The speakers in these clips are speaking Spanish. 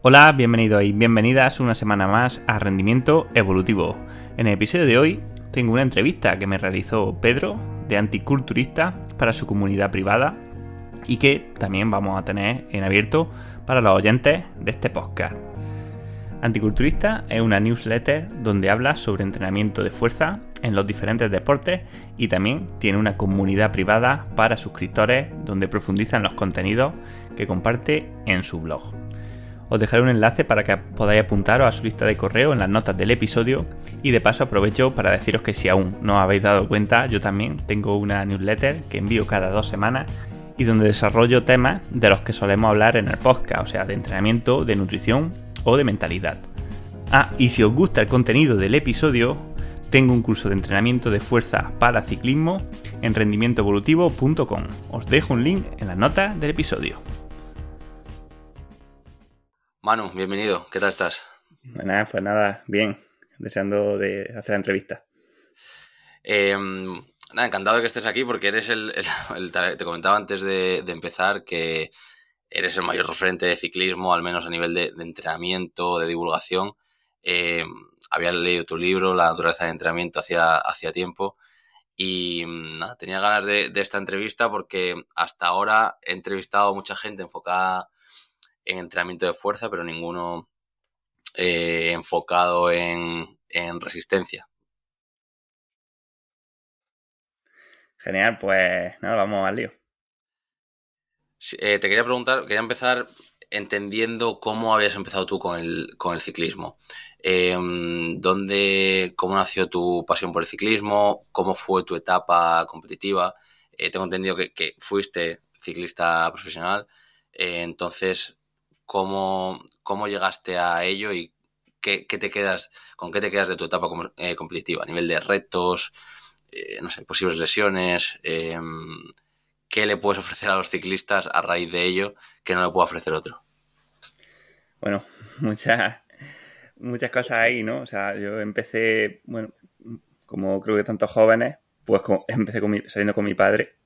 Hola, bienvenidos y bienvenidas una semana más a Rendimiento Evolutivo. En el episodio de hoy tengo una entrevista que me realizó Pedro de Anticulturista para su comunidad privada y que también vamos a tener en abierto para los oyentes de este podcast. Anticulturista es una newsletter donde habla sobre entrenamiento de fuerza en los diferentes deportes y también tiene una comunidad privada para suscriptores donde profundizan los contenidos que comparte en su blog. Os dejaré un enlace para que podáis apuntaros a su lista de correo en las notas del episodio y de paso aprovecho para deciros que si aún no habéis dado cuenta, yo también tengo una newsletter que envío cada dos semanas y donde desarrollo temas de los que solemos hablar en el podcast, o sea, de entrenamiento, de nutrición o de mentalidad. Ah, y si os gusta el contenido del episodio, tengo un curso de entrenamiento de fuerza para ciclismo en rendimientoevolutivo.com. Os dejo un link en las notas del episodio. Manu, bienvenido. ¿Qué tal estás? Pues, pues nada, bien. Deseando de hacer la entrevista. Em, nada, encantado de que estés aquí porque eres el, te comentaba antes de, empezar que eres el mayor referente de ciclismo, al menos a nivel de, entrenamiento, de divulgación. Em, había leído tu libro, La naturaleza del entrenamiento, hacía, hacía tiempo. Y mm, nada, tenía ganas de, de esta entrevista porque hasta ahora he entrevistado a mucha gente enfocada en entrenamiento de fuerza, pero ninguno eh, enfocado en, resistencia. Genial, pues nada, vamos al lío. Eh, te quería preguntar, quería empezar entendiendo cómo habías empezado tú con el, ciclismo. Em, ¿dónde, ¿Cómo nació tu pasión por el ciclismo? ¿Cómo fue tu etapa competitiva? Eh, tengo entendido que, fuiste ciclista profesional. entonces, cómo, llegaste a ello y qué, te quedas, con qué te quedas de tu etapa eh, competitiva a nivel de retos, eh, no sé, posibles lesiones, em, qué le puedes ofrecer a los ciclistas a raíz de ello que no le puedo ofrecer otro. Bueno, muchas, muchas cosas ahí, ¿no? O sea, yo empecé, bueno, como creo que tantos jóvenes, pues empecé saliendo con mi padre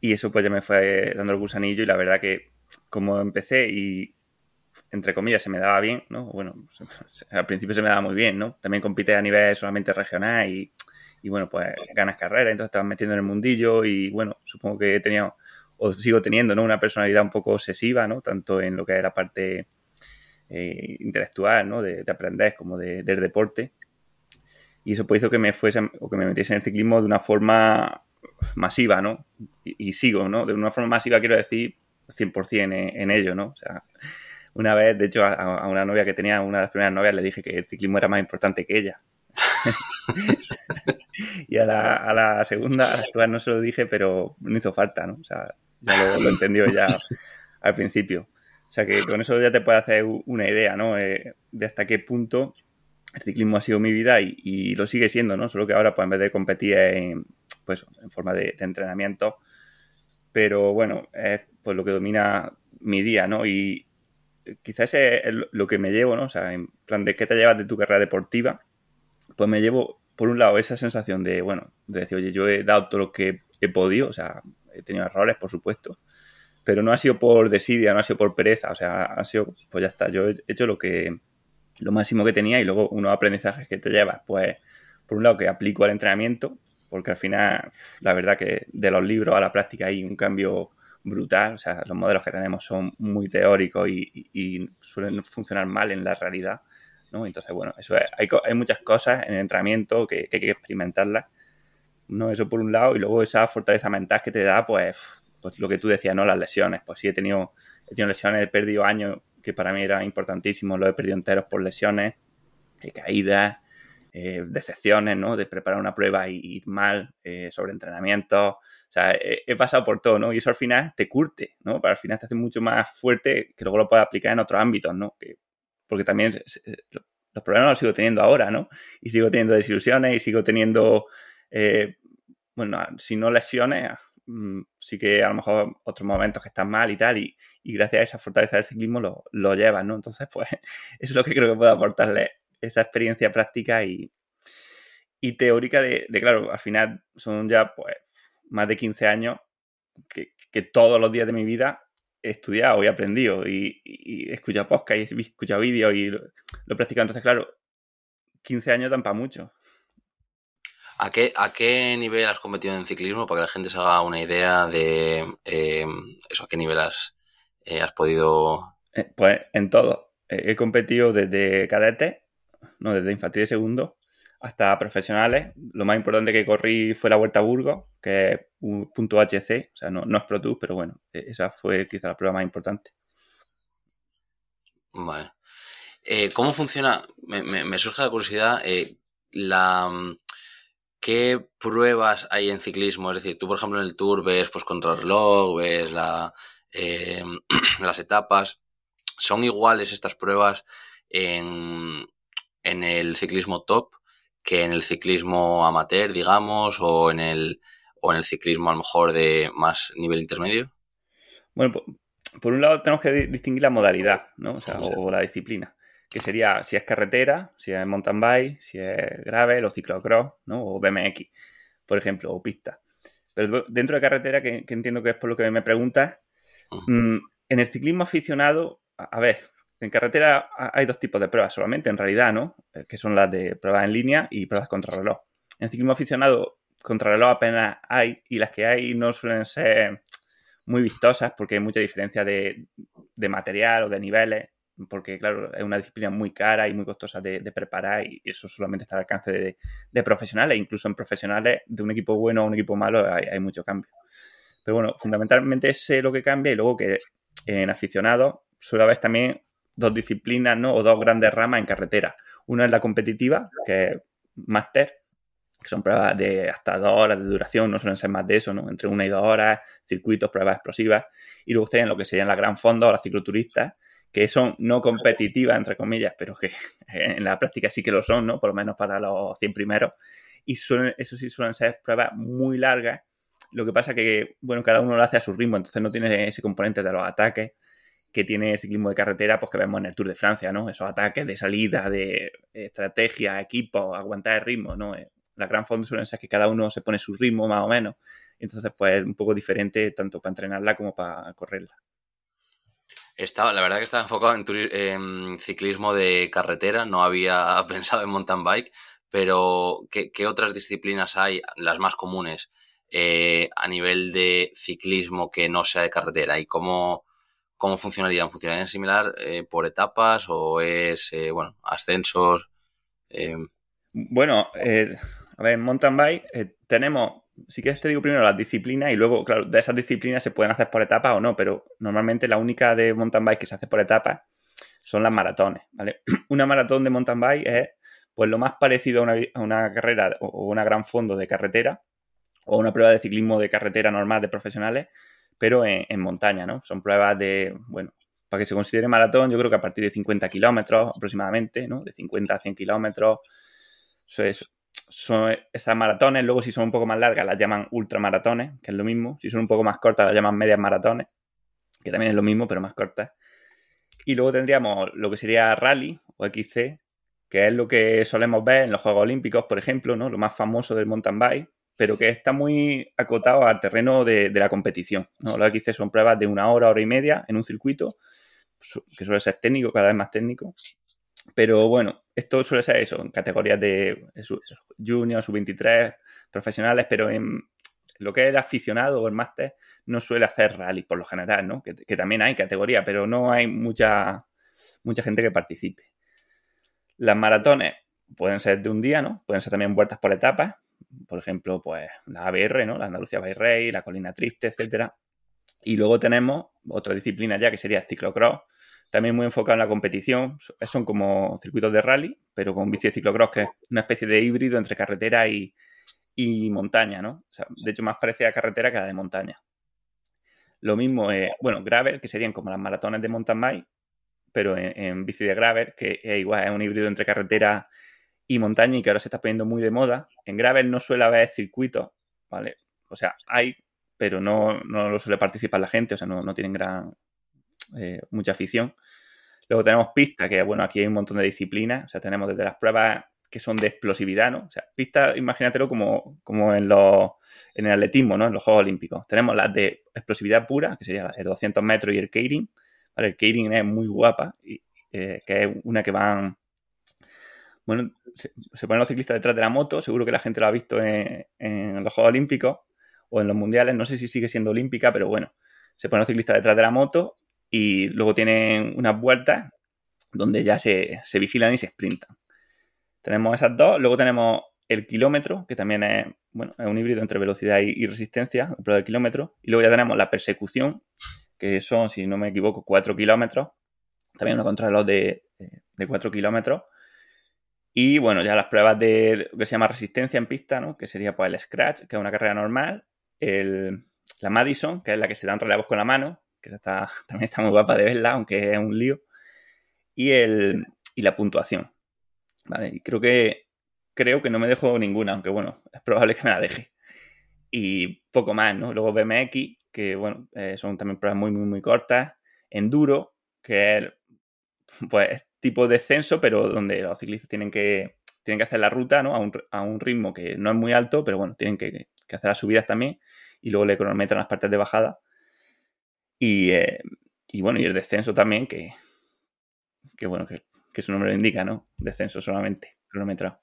y eso pues ya me fue dando el gusanillo y la verdad que como empecé y entre comillas, se me daba bien, ¿no? Bueno, al principio se me daba muy bien, ¿no? También compite a nivel solamente regional y, y bueno, pues ganas carrera, entonces estabas metiendo en el mundillo y bueno, supongo que he tenido, o sigo teniendo, ¿no? Una personalidad un poco obsesiva, ¿no? Tanto en lo que es la parte eh, intelectual, ¿no? De, aprender como del deporte. Y eso pues hizo que me fuese, o que me metiese en el ciclismo de una forma masiva, ¿no? Y, sigo, ¿no? De una forma masiva quiero decir 100% en, en ello, ¿no? O sea, una vez, de hecho, a, una novia que tenía, una de las primeras novias, le dije que el ciclismo era más importante que ella. y a la, a la segunda, actual no se lo dije, pero no hizo falta, ¿no? O sea, ya lo, entendió ya al principio. O sea que con eso ya te puede hacer una idea, ¿no? Eh, de hasta qué punto el ciclismo ha sido mi vida y, lo sigue siendo, ¿no? Solo que ahora, pues en vez de competir en, pues, en forma de, entrenamiento, pero bueno, es pues lo que domina mi día, ¿no? Y, quizás es lo que me llevo, ¿no? O sea, en plan de qué te llevas de tu carrera deportiva, pues me llevo, por un lado, esa sensación de, bueno, de decir, oye, yo he dado todo lo que he podido, o sea, he tenido errores, por supuesto, pero no ha sido por desidia, no ha sido por pereza, o sea, ha sido, pues ya está, yo he hecho lo que, lo máximo que tenía y luego unos aprendizajes que te llevas, pues, por un lado, que aplico al entrenamiento, porque al final, la verdad que de los libros a la práctica hay un cambio brutal. O sea, los modelos que tenemos son muy teóricos y, suelen funcionar mal en la realidad. ¿no? Entonces, bueno, eso hay, hay, muchas cosas en el entrenamiento que, hay que experimentarlas. ¿no? Eso por un lado, y luego esa fortaleza mental que te da, pues, pues lo que tú decías, ¿no? Las lesiones. Pues sí, he tenido, he tenido lesiones, he perdido años, que para mí era importantísimo, lo he perdido enteros por lesiones, caídas, eh, decepciones, ¿no? De preparar una prueba y ir mal, eh, sobre entrenamiento O sea, he, pasado por todo, ¿no? Y eso al final te curte, ¿no? Para al final te hace mucho más fuerte que luego lo puedes aplicar en otros ámbitos, ¿no? porque también los problemas los sigo teniendo ahora, ¿no? Y sigo teniendo desilusiones y sigo teniendo, eh, bueno, si no lesiones, mm, sí que a lo mejor otros momentos que están mal y tal, y, gracias a esa fortaleza del ciclismo lo, lo llevan, ¿no? Entonces, pues, eso es lo que creo que puedo aportarle esa experiencia práctica y, teórica de, claro, al final son ya pues más de 15 años que, todos los días de mi vida he estudiado y aprendido y, y he escuchado podcast y he escuchado vídeos y lo, he practicado. Entonces, claro, 15 años dan para mucho. ¿A qué, ¿A qué nivel has competido en ciclismo? Para que la gente se haga una idea de eh, eso, a qué nivel has, eh, podido... Eh, pues en todo. He competido desde cadete no, desde infantil de segundo hasta profesionales. Lo más importante que corrí fue la Vuelta a Burgos, que es un punto HC, o sea, no, es Pro Tour, pero bueno, e-, esa fue quizá la prueba más importante. Vale. Eh, ¿Cómo funciona? Me, surge la curiosidad, eh, la, ¿qué pruebas hay en ciclismo? Es decir, tú, por ejemplo, en el Tour ves pues, contrarreloj, ves la, eh, las etapas. ¿Son iguales estas pruebas en, en el ciclismo top que en el ciclismo amateur, digamos, o en el, o en el ciclismo a lo mejor de más nivel intermedio? Bueno, por, un lado tenemos que distinguir la modalidad, ¿no? O, sea, o, la disciplina, que sería si es carretera, si es mountain bike, si es gravel o ciclocross, ¿no? O BMX, por ejemplo, o pista. Pero dentro de carretera, que, entiendo que es por lo que me preguntas, mm, en el ciclismo aficionado, a ver, en carretera hay dos tipos de pruebas solamente, en realidad, ¿no? Eh, que son las de pruebas en línea y pruebas contra reloj. En ciclismo aficionado, contra reloj apenas hay y las que hay no suelen ser muy vistosas porque hay mucha diferencia de, material o de niveles, porque claro, es una disciplina muy cara y muy costosa de, preparar y eso solamente está al alcance de, profesionales, e incluso en profesionales de un equipo bueno a un equipo malo hay, mucho cambio. Pero bueno, fundamentalmente es lo que cambia y luego que en aficionado suele haber también dos disciplinas, ¿no? O dos grandes ramas en carretera. Una es la competitiva, que es máster, que son pruebas de hasta dos horas de duración, no suelen ser más de eso, ¿no? Entre una y dos horas, circuitos, pruebas explosivas. Y luego en lo que serían la gran fondo o las cicloturistas, que son no competitivas, entre comillas, pero que en la práctica sí que lo son, ¿no? Por lo menos para los 100 primeros. Y suelen, eso sí suelen ser pruebas muy largas. Lo que pasa que, bueno, cada uno lo hace a su ritmo, entonces no tiene ese componente de los ataques que tiene ciclismo de carretera, pues que vemos en el Tour de Francia, ¿no? Esos ataques de salida, de estrategia, equipo, aguantar el ritmo, ¿no? Eh, la gran suelen es que cada uno se pone su ritmo más o menos. Entonces, pues es un poco diferente tanto para entrenarla como para correrla. Estaba, la verdad que estaba enfocado en, ciclismo de carretera, no había pensado en mountain bike, pero ¿qué, otras disciplinas hay, las más comunes, eh, a nivel de ciclismo que no sea de carretera? ¿Y cómo, cómo funcionaría, ¿Funcionarían similar eh, por etapas o es, eh, bueno, ascensos? Eh. Bueno, a ver, en mountain bike tenemos, si quieres te digo primero las disciplinas y luego, claro, de esas disciplinas se pueden hacer por etapas o no, pero normalmente la única de mountain bike que se hace por etapas son las maratones, ¿vale? Una maratón de mountain bike es pues lo más parecido a una carrera o una gran fondo de carretera o una prueba de ciclismo de carretera normal de profesionales, pero en, montaña, ¿no? Son pruebas de, bueno, para que se considere maratón, yo creo que a partir de 50 kilómetros aproximadamente, ¿no? De 50 a 100 kilómetros. Eso es, son esas maratones. Luego, si son un poco más largas, las llaman ultramaratones, que es lo mismo. Si son un poco más cortas, las llaman medias maratones, que también es lo mismo, pero más cortas. Y luego tendríamos lo que sería rally o XC, que es lo que solemos ver en los Juegos Olímpicos, por ejemplo, ¿no? Lo más famoso del mountain bike, pero que está muy acotado al terreno de, la competición. Lo que hice son pruebas de una hora, hora y media en un circuito, que suele ser técnico, cada vez más técnico. Pero bueno, esto suele ser eso, en categorías de junior, sub-23, profesionales, pero en lo que es el aficionado o el máster no suele hacer rally por lo general, ¿no? Que, también hay categoría, pero no hay mucha, mucha gente que participe. Las maratones pueden ser de un día, ¿no? Pueden ser también vueltas por etapas, por ejemplo, pues la ABR, ¿no? La Andalucía Bayrey, la Colina Triste, etcétera. Y luego tenemos otra disciplina ya que sería el ciclocross, también muy enfocado en la competición. Son como circuitos de rally, pero con bici de ciclocross, que es una especie de híbrido entre carretera y, montaña, ¿no? O sea, de hecho, más parecida a carretera que a la de montaña. Lo mismo, eh, bueno, gravel, que serían como las maratones de mountain bike, pero en, bici de gravel, que es igual, es un híbrido entre carretera y montaña, y que ahora se está poniendo muy de moda. En graves no suele haber circuitos, ¿vale? O sea, hay, pero no, lo suele participar la gente, o sea, no, tienen gran eh, mucha afición. Luego tenemos pista, que bueno, aquí hay un montón de disciplinas, o sea, tenemos desde las pruebas que son de explosividad, ¿no? O sea, pista, imagínatelo como, como en, los, en el atletismo, ¿no? En los Juegos Olímpicos. Tenemos las de explosividad pura, que sería las de 200 metros y el keirin. ¿vale? El keirin es muy guapa, y, eh, que es una que van, bueno, se, ponen los ciclistas detrás de la moto, seguro que la gente lo ha visto en, los Juegos Olímpicos o en los Mundiales, no sé si sigue siendo olímpica, pero bueno, se ponen los ciclistas detrás de la moto y luego tienen unas vueltas donde ya se, vigilan y se sprintan. Tenemos esas dos, luego tenemos el kilómetro, que también es, bueno, es un híbrido entre velocidad y, resistencia, El prueba del kilómetro, y luego ya tenemos la persecución, que son, si no me equivoco, 4 kilómetros, también una contra los de 4 eh, kilómetros, y bueno, ya las pruebas de lo que se llama resistencia en pista, ¿no? Que sería pues el scratch, que es una carrera normal, el, la Madison, que es la que se dan relevos con la mano, que está, también está muy guapa de verla, aunque es un lío, y, el, y la puntuación. Vale, y creo que, creo que no me dejo ninguna, aunque bueno, es probable que me la deje. Y poco más, ¿no? Luego BMX, que bueno, eh, son también pruebas muy, muy, muy cortas. Enduro, que es, pues tipo de descenso, pero donde los ciclistas tienen que, tienen que hacer la ruta ¿no? a, un, a un ritmo que no es muy alto, pero bueno, tienen que, hacer las subidas también y luego le cronometran las partes de bajada. Y, eh, bueno, y el descenso también, que, bueno, que, su nombre lo indica, ¿no? Descenso solamente, cronometrado.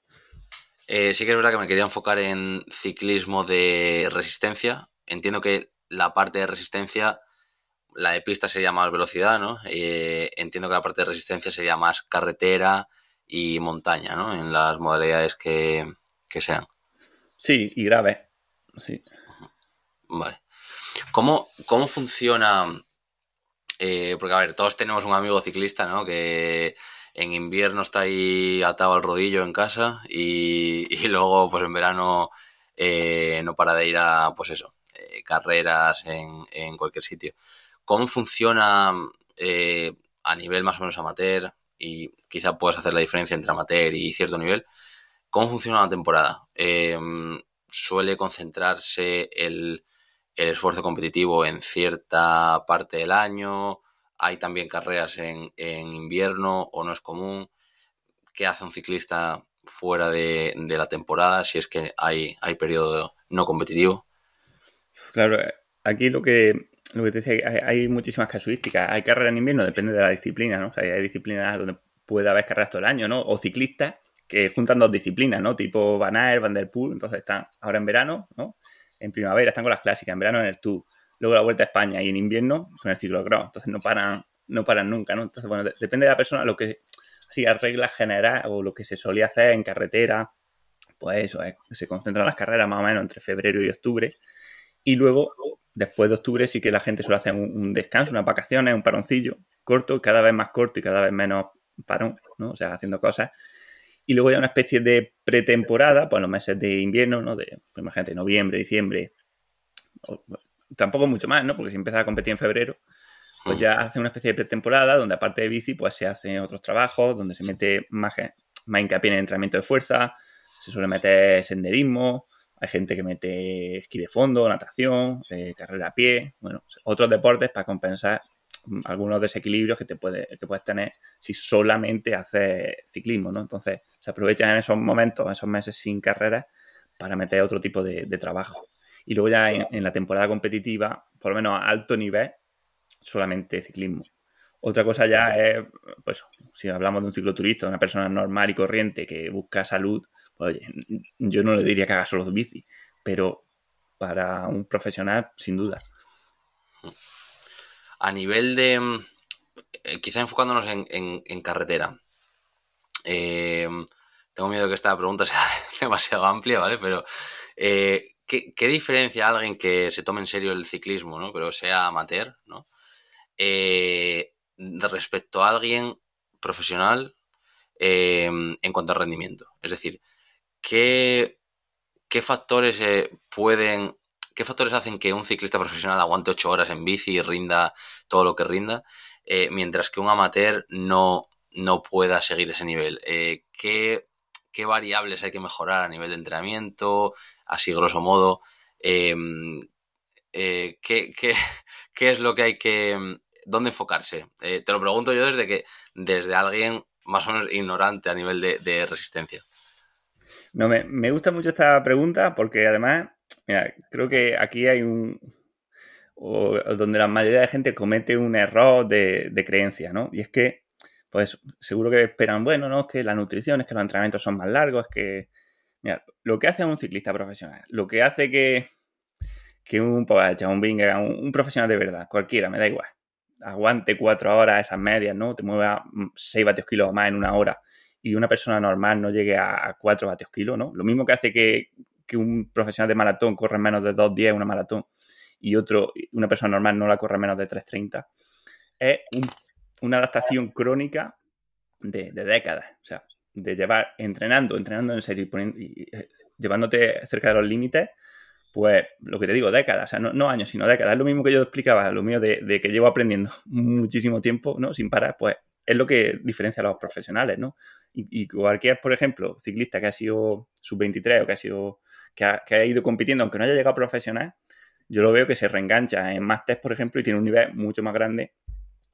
Eh, sí que es verdad que me quería enfocar en ciclismo de resistencia. Entiendo que la parte de resistencia la de pista sería más velocidad, ¿no? Eh, entiendo que la parte de resistencia sería más carretera y montaña, ¿no? En las modalidades que, sean. Sí, y grave. Sí. Vale. ¿Cómo, cómo funciona? Eh, porque, a ver, todos tenemos un amigo ciclista, ¿no? Que en invierno está ahí atado al rodillo en casa y, luego, pues en verano eh, no para de ir a, pues eso, carreras en, en cualquier sitio. ¿Cómo funciona eh, a nivel más o menos amateur? Y quizá puedas hacer la diferencia entre amateur y cierto nivel. ¿Cómo funciona la temporada? Em, ¿Suele concentrarse el, esfuerzo competitivo en cierta parte del año? ¿Hay también carreras en, invierno o no es común? ¿Qué hace un ciclista fuera de, de, la temporada, si es que hay, hay periodo no competitivo. Claro, eh, aquí lo que lo que te decía, hay, muchísimas casuísticas. Hay carreras en invierno, depende de la disciplina, ¿no? O sea, hay disciplinas donde puede haber carreras todo el año, ¿no? O ciclistas que juntan dos disciplinas, ¿no? Tipo Van Aert, Van Der Poel, entonces están ahora en verano, ¿no? En primavera están con las clásicas, en verano en el Tour, luego la Vuelta a España y en invierno con el ciclocross. Entonces no paran, no paran nunca, ¿no? Entonces, bueno, depende de la persona lo que así a reglas general, o lo que se solía hacer en carretera, pues eso, se concentran las carreras más o menos entre febrero y octubre y luego, después de octubre, sí que la gente suele hacer un, descanso, unas vacaciones, un paroncillo corto, cada vez más corto y cada vez menos parón, ¿no? O sea, haciendo cosas. Y luego ya una especie de pretemporada, pues en los meses de invierno, ¿no? De, pues, imagínate, noviembre, diciembre. Pues, tampoco mucho más, ¿no? Porque si empieza a competir en febrero, pues ya hace una especie de pretemporada donde aparte de bici, pues se hacen otros trabajos, donde se mete más, más hincapié en el entrenamiento de fuerza, se suele meter senderismo, hay gente que mete esquí de fondo, natación, eh, carrera a pie, bueno, otros deportes para compensar algunos desequilibrios que te puede, puedes tener si solamente haces ciclismo, ¿no? Entonces, se aprovechan en esos momentos, en esos meses sin carrera, para meter otro tipo de, trabajo. Y luego ya en, en, la temporada competitiva, por lo menos a alto nivel, solamente ciclismo. Otra cosa ya es, pues, si hablamos de un cicloturista, una persona normal y corriente que busca salud, Oye, yo no le diría que haga solo bici, pero para un profesional, sin duda. A nivel de. Eh, quizá enfocándonos en, carretera. Eh, tengo miedo que esta pregunta sea demasiado amplia, ¿vale? Pero. Eh, ¿qué, diferencia alguien que se tome en serio el ciclismo, ¿no? Pero sea amateur, ¿no? Eh, respecto a alguien profesional en cuanto a rendimiento. Es decir, ¿qué, factores eh, pueden, qué factores hacen que un ciclista profesional aguante ocho horas en bici y rinda todo lo que rinda, eh, mientras que un amateur no, no pueda seguir ese nivel? Eh, ¿qué, variables hay que mejorar a nivel de entrenamiento? Así grosso modo. ¿qué, es lo que hay que. dónde enfocarse. te lo pregunto yo desde que. desde alguien más o menos ignorante a nivel de resistencia. No, me, me gusta mucho esta pregunta porque además, mira, creo que aquí hay un, donde la mayoría de gente comete un error de, creencia, ¿no? Y es que, pues, seguro que esperan, bueno, no, es que la nutrición, es que los entrenamientos son más largos, es que. Mira, lo que hace un ciclista profesional, lo que hace que, que un Pogacha, un binger, un, profesional de verdad, cualquiera, me da igual, aguante cuatro horas esas medias, ¿no? Te mueva mm, seis vatios kilos más en una hora y una persona normal no llegue a, 4 vatios kilo, ¿no? Lo mismo que hace que, un profesional de maratón corra menos de días una maratón y otro, una persona normal no la en menos de 3.30. Es una adaptación crónica de, décadas, o sea, de llevar entrenando, entrenando en serio y, eh, llevándote cerca de los límites, pues lo que te digo, décadas, o sea, no, años, sino décadas. Es lo mismo que yo explicaba, lo mío de, de que llevo aprendiendo muchísimo tiempo, ¿no? Sin parar, pues es lo que diferencia a los profesionales, ¿no? Y, cualquier, por ejemplo, ciclista que ha sido sub-23 o que ha sido que ha, ido compitiendo, aunque no haya llegado a profesional, yo lo veo que se reengancha en más test, por ejemplo, y tiene un nivel mucho más grande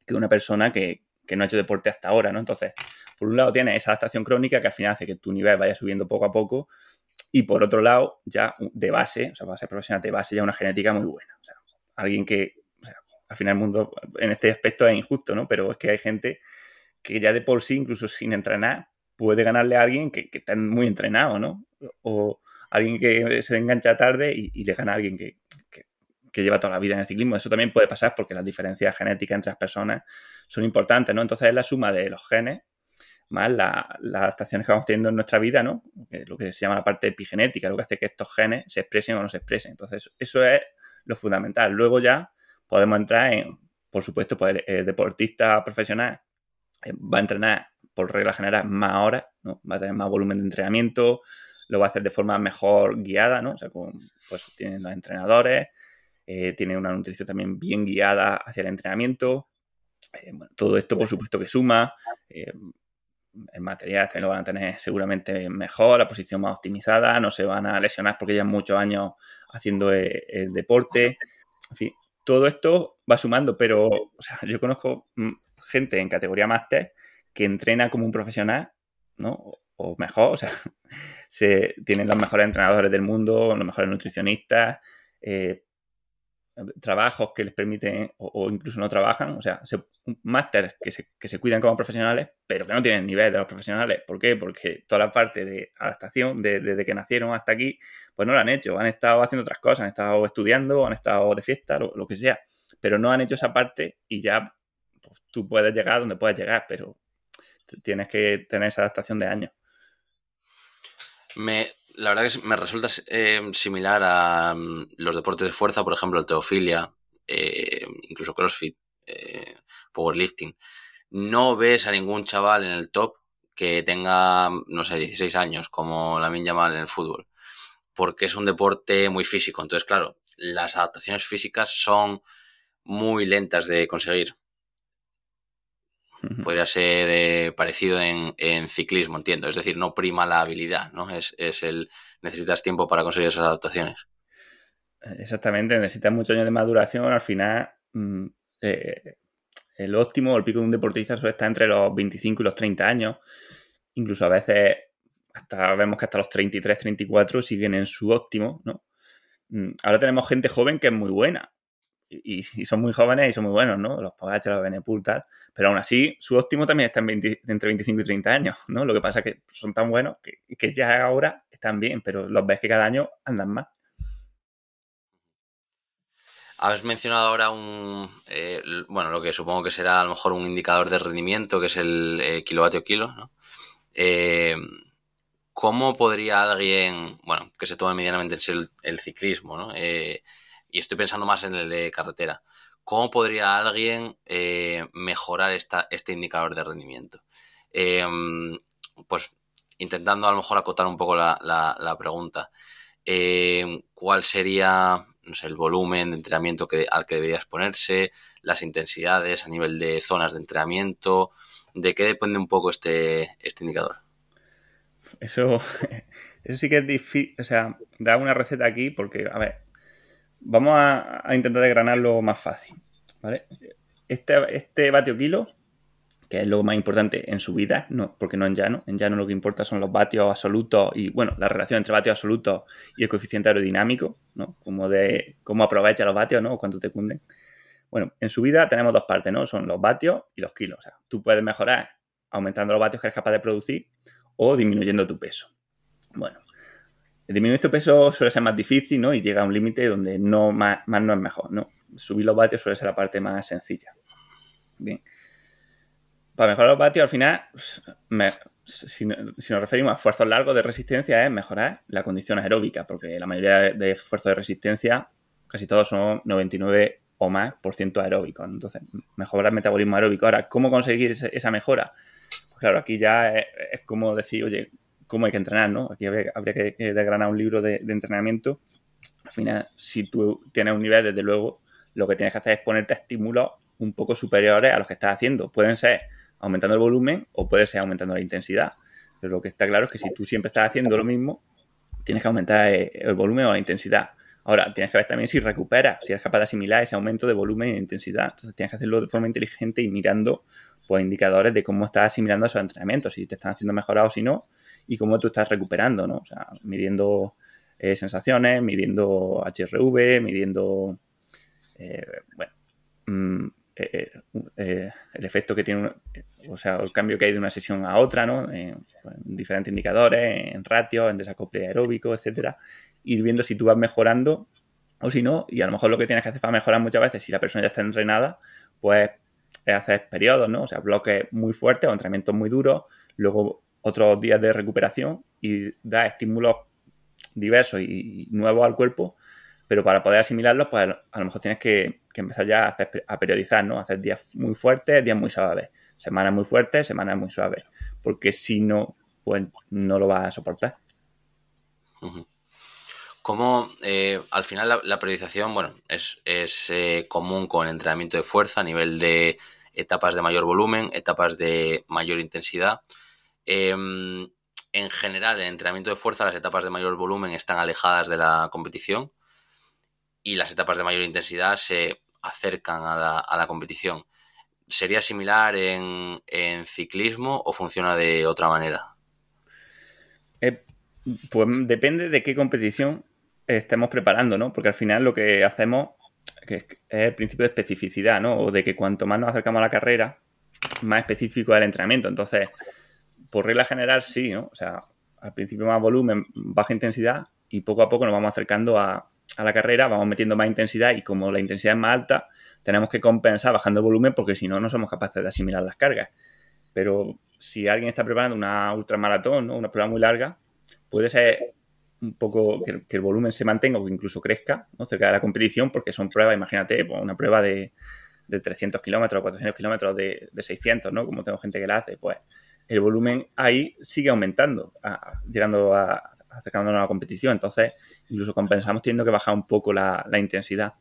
que una persona que, no ha hecho deporte hasta ahora, ¿no? Entonces, por un lado tiene esa adaptación crónica que al final hace que tu nivel vaya subiendo poco a poco y por otro lado, ya de base, o sea, para ser profesional de base ya una genética muy buena. O sea, alguien que, al final el mundo en este aspecto es injusto, ¿no? Pero es que hay gente que ya de por sí, incluso sin entrenar, puede ganarle a alguien que, está muy entrenado, ¿no? O alguien que se engancha tarde y, le gana a alguien que, lleva toda la vida en el ciclismo. Eso también puede pasar porque las diferencias genéticas entre las personas son importantes, ¿no? Entonces es la suma de los genes más la, las adaptaciones que vamos teniendo en nuestra vida, ¿no? Eh, lo que se llama la parte epigenética, lo que hace que estos genes se expresen o no se expresen. Entonces, eso es lo fundamental. Luego ya podemos entrar en, por supuesto, pues profesionales, eh, deportista profesional va a entrenar por regla general más horas, ¿no? va a tener más volumen de entrenamiento, lo va a hacer de forma mejor guiada, ¿no? O sea, con, pues tienen los entrenadores, eh, tiene una nutrición también bien guiada hacia el entrenamiento. Eh, todo esto, por pues supuesto, que suma. En eh, el material también lo van a tener seguramente mejor, la posición más optimizada, no se van a lesionar porque llevan muchos años haciendo el, deporte. En fin, todo esto va sumando, pero yo conozco mm, gente en categoría máster que entrena como un profesional, ¿no? O mejor, o sea, se tienen los mejores entrenadores del mundo, los mejores nutricionistas, eh, trabajos que les permiten o, incluso no trabajan, o sea, se, máster que se, que cuidan como profesionales, pero que no tienen nivel de los profesionales. ¿Por qué? Porque toda la parte de adaptación, desde que nacieron hasta aquí, pues no lo han hecho, han estado haciendo otras cosas, han estado estudiando, han estado de fiesta, lo que sea, pero no han hecho esa parte y ya tú puedes llegar donde puedes llegar, pero tienes que tener esa adaptación de año. la verdad que me resulta eh, similar a mm, los deportes de fuerza, por ejemplo, el teofilia, eh, incluso CrossFit, eh, powerlifting. No ves a ningún chaval en el top que tenga, no sé, 16 años, como la llama en el fútbol, porque es un deporte muy físico. Entonces, claro, las adaptaciones físicas son muy lentas de conseguir podría ser eh, parecido en, ciclismo, entiendo. Es decir, no prima la habilidad, ¿no? Es, el necesitas tiempo para conseguir esas adaptaciones. Eh, exactamente, necesitas muchos años de maduración. Al final, mm, eh, el óptimo, el pico de un deportista suele estar entre los 25 y los 30 años. Incluso a veces hasta vemos que hasta los 33, 34 siguen en su óptimo, ¿no? Mm, ahora tenemos gente joven que es muy buena, y, son muy jóvenes y son muy buenos, ¿no? Los Pogacar, los Benepul, tal. Pero aún así, su óptimo también está entre 25 y 30 años, ¿no? Lo que pasa es que son tan buenos que, ya ahora están bien, pero los ves que cada año andan más. Habéis mencionado ahora un, eh, bueno, lo que supongo que será a lo mejor un indicador de rendimiento, que es el eh, kilovatio kilo, ¿no? Eh, ¿Cómo podría alguien, bueno, que se tome medianamente en el ciclismo, ¿no? y estoy pensando más en el de carretera. ¿Cómo podría alguien eh, mejorar esta, este indicador de rendimiento? Em, pues intentando a lo mejor acotar un poco la, pregunta. Em, ¿Cuál sería el volumen de entrenamiento al que debería exponerse? ¿Las intensidades a nivel de zonas de entrenamiento? ¿De qué depende un poco este, este indicador? Eso, eso sí que es difícil. O sea, da una receta aquí porque, a ver, Vamos a, intentar desgranarlo más fácil. ¿vale? Este, este vatio kilo, que es lo más importante en su no, porque no en llano. En llano lo que importa son los vatios absolutos y, bueno, la relación entre vatios absolutos y el coeficiente aerodinámico, ¿no? Como de cómo aprovecha los vatios, ¿no? O cuánto te cunden. Bueno, en su vida tenemos dos partes, ¿no? Son los vatios y los kilos. O sea, tú puedes mejorar aumentando los vatios que eres capaz de producir o disminuyendo tu peso. Bueno, Disminuir tu peso suele ser más difícil, ¿no? Y llega a un límite donde no más, no es mejor, Subir los vatios suele ser la parte más sencilla. Bien. Para mejorar los vatios, al final, si, nos referimos a esfuerzos largos de resistencia, es mejorar la condición aeróbica, porque la mayoría de esfuerzos de resistencia, casi todos son 99 o más por ciento aeróbicos. Entonces, mejorar el metabolismo aeróbico. Ahora, ¿cómo conseguir esa mejora? Pues claro, aquí ya es como decir, oye, cómo hay que entrenar, ¿no? Aquí habría, que, degranar eh, desgranar un libro de, entrenamiento. Al final, si tú tienes un nivel, desde luego, lo que tienes que hacer es ponerte estímulos un poco superiores a los que estás haciendo. Pueden ser aumentando el volumen o puede ser aumentando la intensidad. Pero lo que está claro es que si tú siempre estás haciendo lo mismo, tienes que aumentar eh, el volumen o la intensidad. Ahora, tienes que ver también si recuperas, si eres capaz de asimilar ese aumento de volumen e intensidad. Entonces, tienes que hacerlo de forma inteligente y mirando pues, indicadores de cómo estás asimilando esos entrenamientos, si te están haciendo mejorado o si no, y cómo tú estás recuperando, ¿no? O sea, midiendo eh, sensaciones, midiendo HRV, midiendo, eh, bueno, mm, eh, el efecto que tiene, o sea, el cambio que hay de una sesión a otra, ¿no? Pues, en diferentes indicadores, en ratios, en desacople aeróbico, etcétera, ir viendo si tú vas mejorando o si no, y a lo mejor lo que tienes que hacer para mejorar muchas veces, si la persona ya está entrenada, pues es hacer periodos, ¿no? O sea, bloques muy fuertes o entrenamientos muy duros, luego otros días de recuperación y da estímulos diversos y, nuevos al cuerpo, pero para poder asimilarlos, pues a lo mejor tienes que, empezar ya a, periodizar, ¿no? Hacer días muy fuertes, días muy suaves, semanas muy fuertes, semanas muy suaves, porque si no, pues no lo vas a soportar. Como eh, al final la, periodización, bueno, es, eh, común con el entrenamiento de fuerza a nivel de etapas de mayor volumen, etapas de mayor intensidad. Em, en general, el entrenamiento de fuerza, las etapas de mayor volumen están alejadas de la competición y las etapas de mayor intensidad se acercan a la, competición. ¿Sería similar en, ciclismo o funciona de otra manera? Eh, pues depende de qué competición estemos preparando, ¿no? Porque al final lo que hacemos es el principio de especificidad, ¿no? O de que cuanto más nos acercamos a la carrera, más específico es el entrenamiento. Entonces, por regla general sí, ¿no? O sea, al principio más volumen, baja intensidad y poco a poco nos vamos acercando a, la carrera, vamos metiendo más intensidad y como la intensidad es más alta, tenemos que compensar bajando el volumen porque si no, no somos capaces de asimilar las cargas. Pero si alguien está preparando una ultramaratón, ¿no? una prueba muy larga, puede ser un poco que, el volumen se mantenga o que incluso crezca ¿no? cerca de la competición porque son pruebas, imagínate, pues, una prueba de, de 300 kilómetros, 400 kilómetros, de, de 600, ¿no? Como tengo gente que la hace, pues el volumen ahí sigue aumentando, llegando a acercándonos a la competición. Entonces, incluso compensamos teniendo que bajar un poco la, intensidad.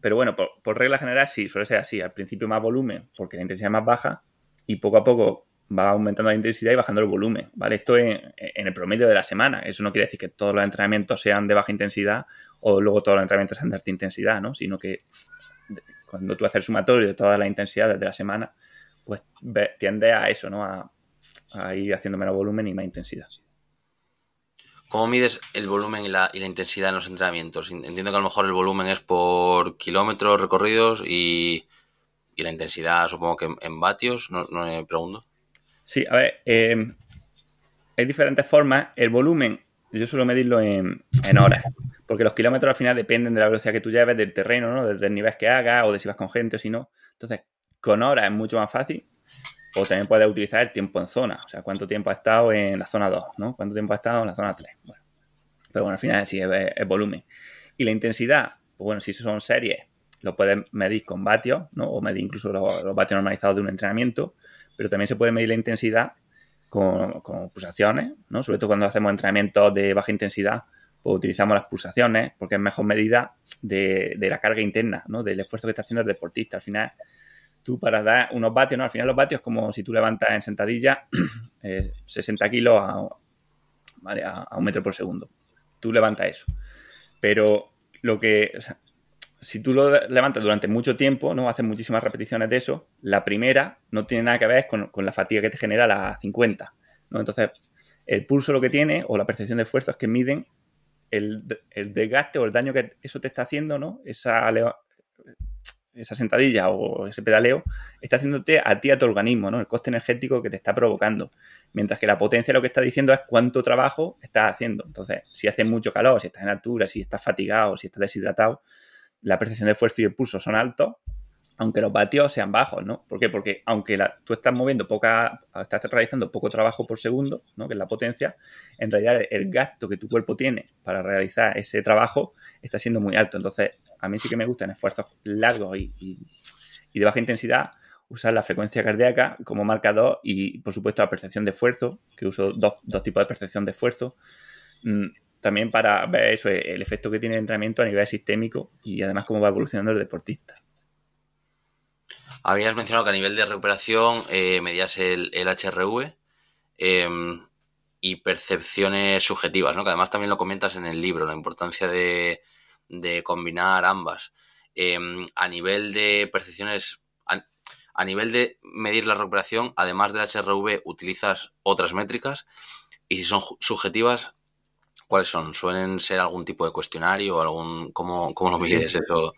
Pero bueno, por, regla general sí, suele ser así. Al principio más volumen, porque la intensidad es más baja, y poco a poco va aumentando la intensidad y bajando el volumen. ¿vale? Esto en, el promedio de la semana. Eso no quiere decir que todos los entrenamientos sean de baja intensidad o luego todos los entrenamientos sean de alta intensidad, ¿no? Sino que cuando tú haces el sumatorio de todas las intensidades de la semana, pues tiende a eso, ¿no? A, Ahí haciendo menos volumen y más intensidad. ¿Cómo mides el volumen y la, intensidad en los entrenamientos? Entiendo que a lo mejor el volumen es por kilómetros recorridos y, la intensidad supongo que en, vatios, no, me pregunto. Sí, a ver, em, hay diferentes formas. El volumen, yo suelo medirlo en, horas, porque los kilómetros al final dependen de la velocidad que tú lleves, del terreno, ¿no? del, nivel que haga o de si vas con gente o si no. Entonces, con horas es mucho más fácil o también puede utilizar el tiempo en zona, o sea, cuánto tiempo ha estado en la zona 2, ¿no? Cuánto tiempo ha estado en la zona 3. pero bueno, al final sí es, volumen. Y la intensidad, pues bueno, si son series, lo puedes medir con vatios, ¿no? O medir incluso los, vatios normalizados de un entrenamiento, pero también se puede medir la intensidad con, pulsaciones, ¿no? Sobre todo cuando hacemos entrenamientos de baja intensidad, pues utilizamos las pulsaciones, porque es mejor medida de, de, la carga interna, ¿no? Del esfuerzo que está haciendo el deportista. Al final, tú para dar unos vatios, ¿no? Al final los vatios es como si tú levantas en sentadilla 60 eh, kilos a, un metro por segundo. Tú levantas eso. Pero lo que... si tú lo levantas durante mucho tiempo, ¿no? Haces muchísimas repeticiones de eso, la primera no tiene nada que ver con, la fatiga que te genera la 50, ¿no? Entonces, el pulso lo que tiene, o la percepción de esfuerzo, es que miden el, el desgaste o el daño que eso te está haciendo, ¿no? Esa esa sentadilla o ese pedaleo, está haciéndote a ti, a tu organismo, ¿no? El coste energético que te está provocando. Mientras que la potencia lo que está diciendo es cuánto trabajo estás haciendo. Entonces, si hace mucho calor, si estás en altura, si estás fatigado, si estás deshidratado, la percepción de esfuerzo y el pulso son altos aunque los vatios sean bajos, ¿no? ¿Por qué? Porque aunque tú estás moviendo poca, estás realizando poco trabajo por segundo, ¿no? Que es la potencia, en realidad el, gasto que tu cuerpo tiene para realizar ese trabajo está siendo muy alto. Entonces, a mí sí que me gustan esfuerzos largos y, de baja intensidad, usar la frecuencia cardíaca como marcador y, por supuesto, la percepción de esfuerzo, que uso dos, tipos de percepción de esfuerzo. Mm, también para ver eso, el efecto que tiene el entrenamiento a nivel sistémico y además cómo va evolucionando el deportista. Habías mencionado que a nivel de recuperación eh, medías el, el HRV em, y percepciones subjetivas, ¿no? Que además también lo comentas en el libro, la importancia de, combinar ambas. Em, a nivel de percepciones, a, nivel de medir la recuperación, además del HRV, utilizas otras métricas y si son subjetivas, ¿cuáles son? ¿Suelen ser algún tipo de cuestionario o algún... ¿Cómo, cómo lo mides eso?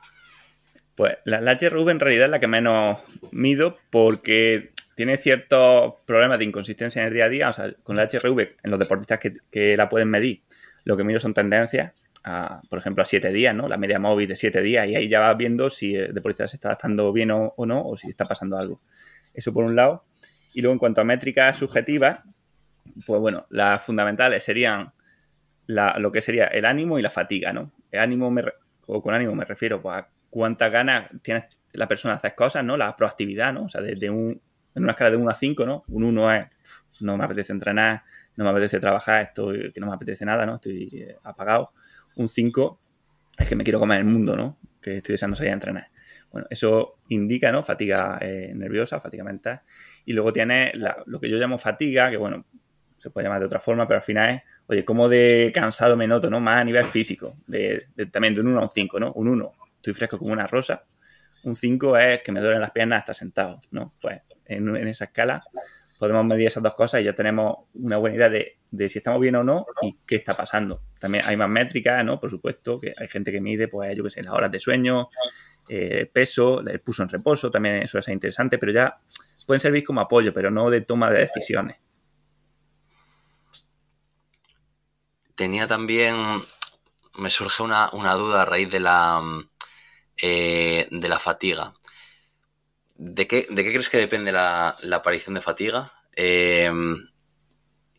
Pues la HRV en realidad es la que menos mido porque tiene ciertos problemas de inconsistencia en el día a día. O sea, con la HRV, en los deportistas que, la pueden medir, lo que mido son tendencias, por ejemplo, a 7 días, ¿no? La media móvil de 7 días y ahí ya vas viendo si el deportista se está adaptando bien o, no, o si está pasando algo. Eso por un lado. Y luego en cuanto a métricas subjetivas, pues bueno, las fundamentales serían lo que sería el ánimo y la fatiga, ¿no? El ánimo o con ánimo me refiero pues, a cuántas ganas tiene la persona de hacer cosas, ¿no? La proactividad, ¿no? O sea, desde un, en una escala de 1 a 5, ¿no? Un 1 es, no me apetece entrenar, no me apetece trabajar, estoy, que no me apetece nada, ¿no? Estoy eh, apagado. Un 5 es que me quiero comer el mundo, ¿no? Que estoy deseando salir a entrenar. Bueno, eso indica, ¿no? Fatiga eh, nerviosa, fatiga mental. Y luego tiene lo que yo llamo fatiga, que bueno, se puede llamar de otra forma, pero al final es, oye, ¿cómo de cansado me noto, ¿no? Más a nivel físico, también de un 1 a un 5, ¿no? Un 1 estoy fresco como una rosa. Un 5 es que me duelen las piernas hasta sentado, ¿no? Pues en, esa escala podemos medir esas dos cosas y ya tenemos una buena idea de, si estamos bien o no y qué está pasando. También hay más métricas, ¿no? Por supuesto, que hay gente que mide, pues, yo qué sé, las horas de sueño, eh, el peso, el puso en reposo, también eso es interesante, pero ya pueden servir como apoyo, pero no de toma de decisiones. Tenía también, me surge una duda a raíz de la, eh, de la fatiga. ¿De qué, ¿De qué, crees que depende la, aparición de fatiga? Eh,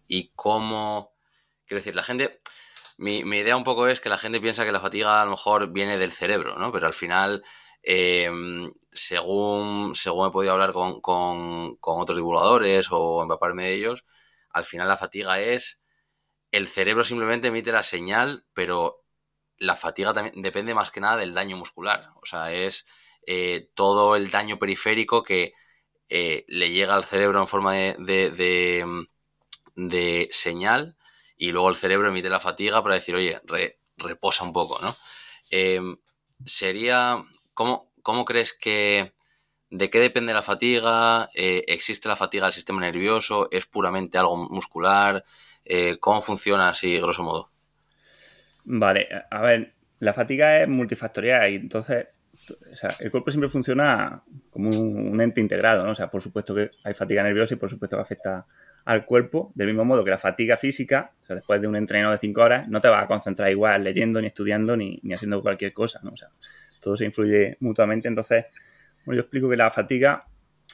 ¿Y cómo? Quiero decir, la gente... Mi, idea un poco es que la gente piensa que la fatiga a lo mejor viene del cerebro, ¿no? Pero al final, eh, según, según he podido hablar con, con otros divulgadores o empaparme de ellos, al final la fatiga es el cerebro simplemente emite la señal, pero la fatiga también depende más que nada del daño muscular. O sea, es eh, todo el daño periférico que eh, le llega al cerebro en forma de, de, señal y luego el cerebro emite la fatiga para decir, oye, reposa un poco, ¿no? Em, sería, ¿cómo, ¿cómo, crees que, de qué depende la fatiga? Eh, ¿Existe la fatiga del sistema nervioso? ¿Es puramente algo muscular? ¿Cómo funciona así, grosso modo? Vale, a ver, la fatiga es multifactorial y entonces o sea, el cuerpo siempre funciona como un, ente integrado, ¿no? O sea, por supuesto que hay fatiga nerviosa y por supuesto que afecta al cuerpo, del mismo modo que la fatiga física, o sea, después de un entreno de 5 horas, no te vas a concentrar igual leyendo, ni estudiando, ni, ni, haciendo cualquier cosa, ¿no? O sea, todo se influye mutuamente, entonces, bueno, yo explico que la fatiga,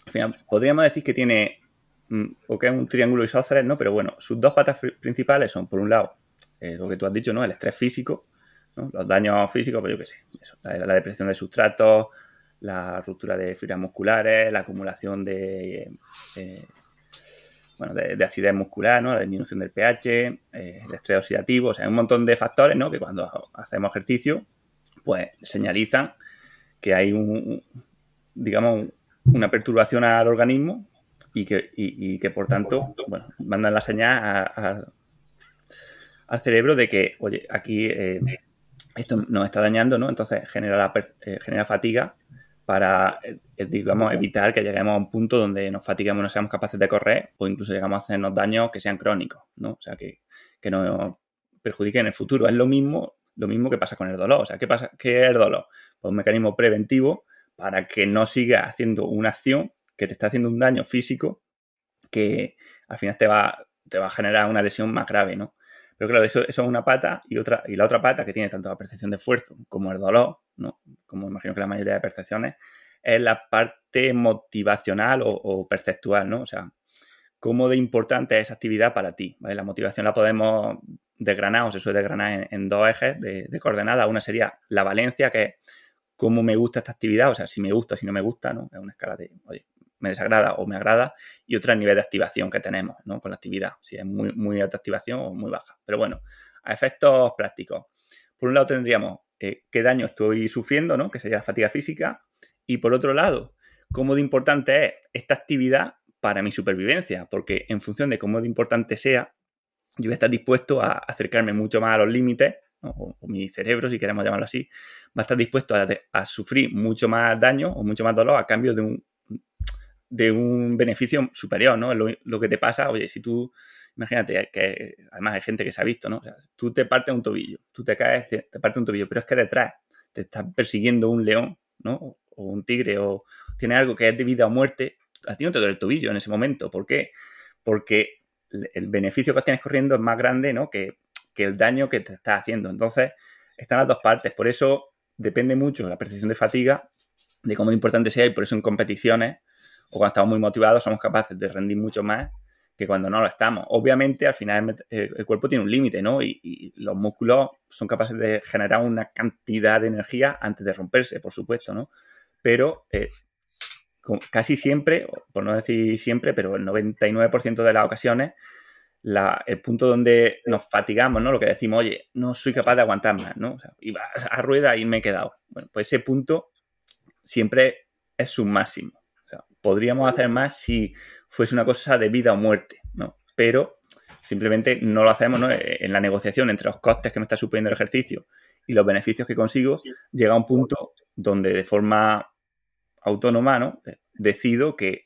al final, podríamos decir que tiene, mm, o que es un triángulo isósceles, ¿no? Pero bueno, sus dos patas principales son, por un lado, eh, lo que tú has dicho, ¿no? El estrés físico, los daños físicos, pues yo qué sé, la, depresión de sustratos, la ruptura de fibras musculares, la acumulación de, eh, bueno, de, acidez muscular, ¿no? La disminución del pH, eh, el estrés oxidativo, o sea, hay un montón de factores, ¿no? Que cuando hacemos ejercicio, pues señalizan que hay un, digamos, una perturbación al organismo y que, y, que por tanto, bueno, mandan la señal a al cerebro de que, oye, aquí eh, esto nos está dañando, ¿no? Entonces genera, eh, genera fatiga para, eh, digamos, evitar que lleguemos a un punto donde nos fatigamos no seamos capaces de correr o incluso llegamos a hacernos daños que sean crónicos, ¿no? O sea, que, que nos perjudiquen en el futuro. Es lo mismo, lo mismo que pasa con el dolor. O sea, ¿qué, pasa, qué es el dolor? Pues un mecanismo preventivo para que no sigas haciendo una acción que te está haciendo un daño físico que al final te va, te va a generar una lesión más grave, ¿no? Pero claro, eso, eso, es una pata y otra y la otra pata que tiene tanto la percepción de esfuerzo como el dolor, ¿no? como imagino que la mayoría de percepciones, es la parte motivacional o, perceptual, ¿no? O sea, cómo de importante es esa actividad para ti. ¿vale? La motivación la podemos desgranar o se suele desgranar en, dos ejes de, coordenada. coordenadas. Una sería la valencia, que es cómo me gusta esta actividad, o sea, si me gusta, o si no me gusta, ¿no? Es una escala de, me desagrada o me agrada, y otro nivel de activación que tenemos ¿no? con la actividad, si es muy, alta activación o muy baja. Pero bueno, a efectos prácticos. Por un lado tendríamos eh, qué daño estoy sufriendo, ¿no? que sería la fatiga física, y por otro lado, cómo de importante es esta actividad para mi supervivencia, porque en función de cómo de importante sea, yo voy a estar dispuesto a acercarme mucho más a los límites o, mi cerebro, si queremos llamarlo así, va a estar dispuesto a, a, sufrir mucho más daño o mucho más dolor a cambio de un de un beneficio superior, ¿no? Lo, que te pasa, oye, si tú, imagínate que además hay gente que se ha visto, ¿no? O sea, tú te partes un tobillo, tú te caes, te, partes un tobillo, pero es que detrás te está persiguiendo un león, ¿no? O, un tigre, o tiene algo que es de vida o muerte, a ti no te duele el tobillo en ese momento. ¿Por qué? Porque el beneficio que tienes corriendo es más grande, ¿no? Que, el daño que te estás haciendo. Entonces, están las dos partes. Por eso depende mucho la percepción de fatiga, de cómo importante sea, y por eso en competiciones o cuando estamos muy motivados somos capaces de rendir mucho más que cuando no lo estamos. Obviamente, al final el, cuerpo tiene un límite, ¿no? Y, los músculos son capaces de generar una cantidad de energía antes de romperse, por supuesto, ¿no? Pero eh, casi siempre, por no decir siempre, pero el 99% de las ocasiones, el punto donde nos fatigamos, ¿no? Lo que decimos, oye, no soy capaz de aguantar más, ¿no? O sea, iba a rueda y me he quedado. Bueno, pues ese punto siempre es su máximo podríamos hacer más si fuese una cosa de vida o muerte, Pero simplemente no lo hacemos, ¿no? Eh, en la negociación entre los costes que me está suponiendo el ejercicio y los beneficios que consigo, llega a un punto donde de forma autónoma, eh, Decido que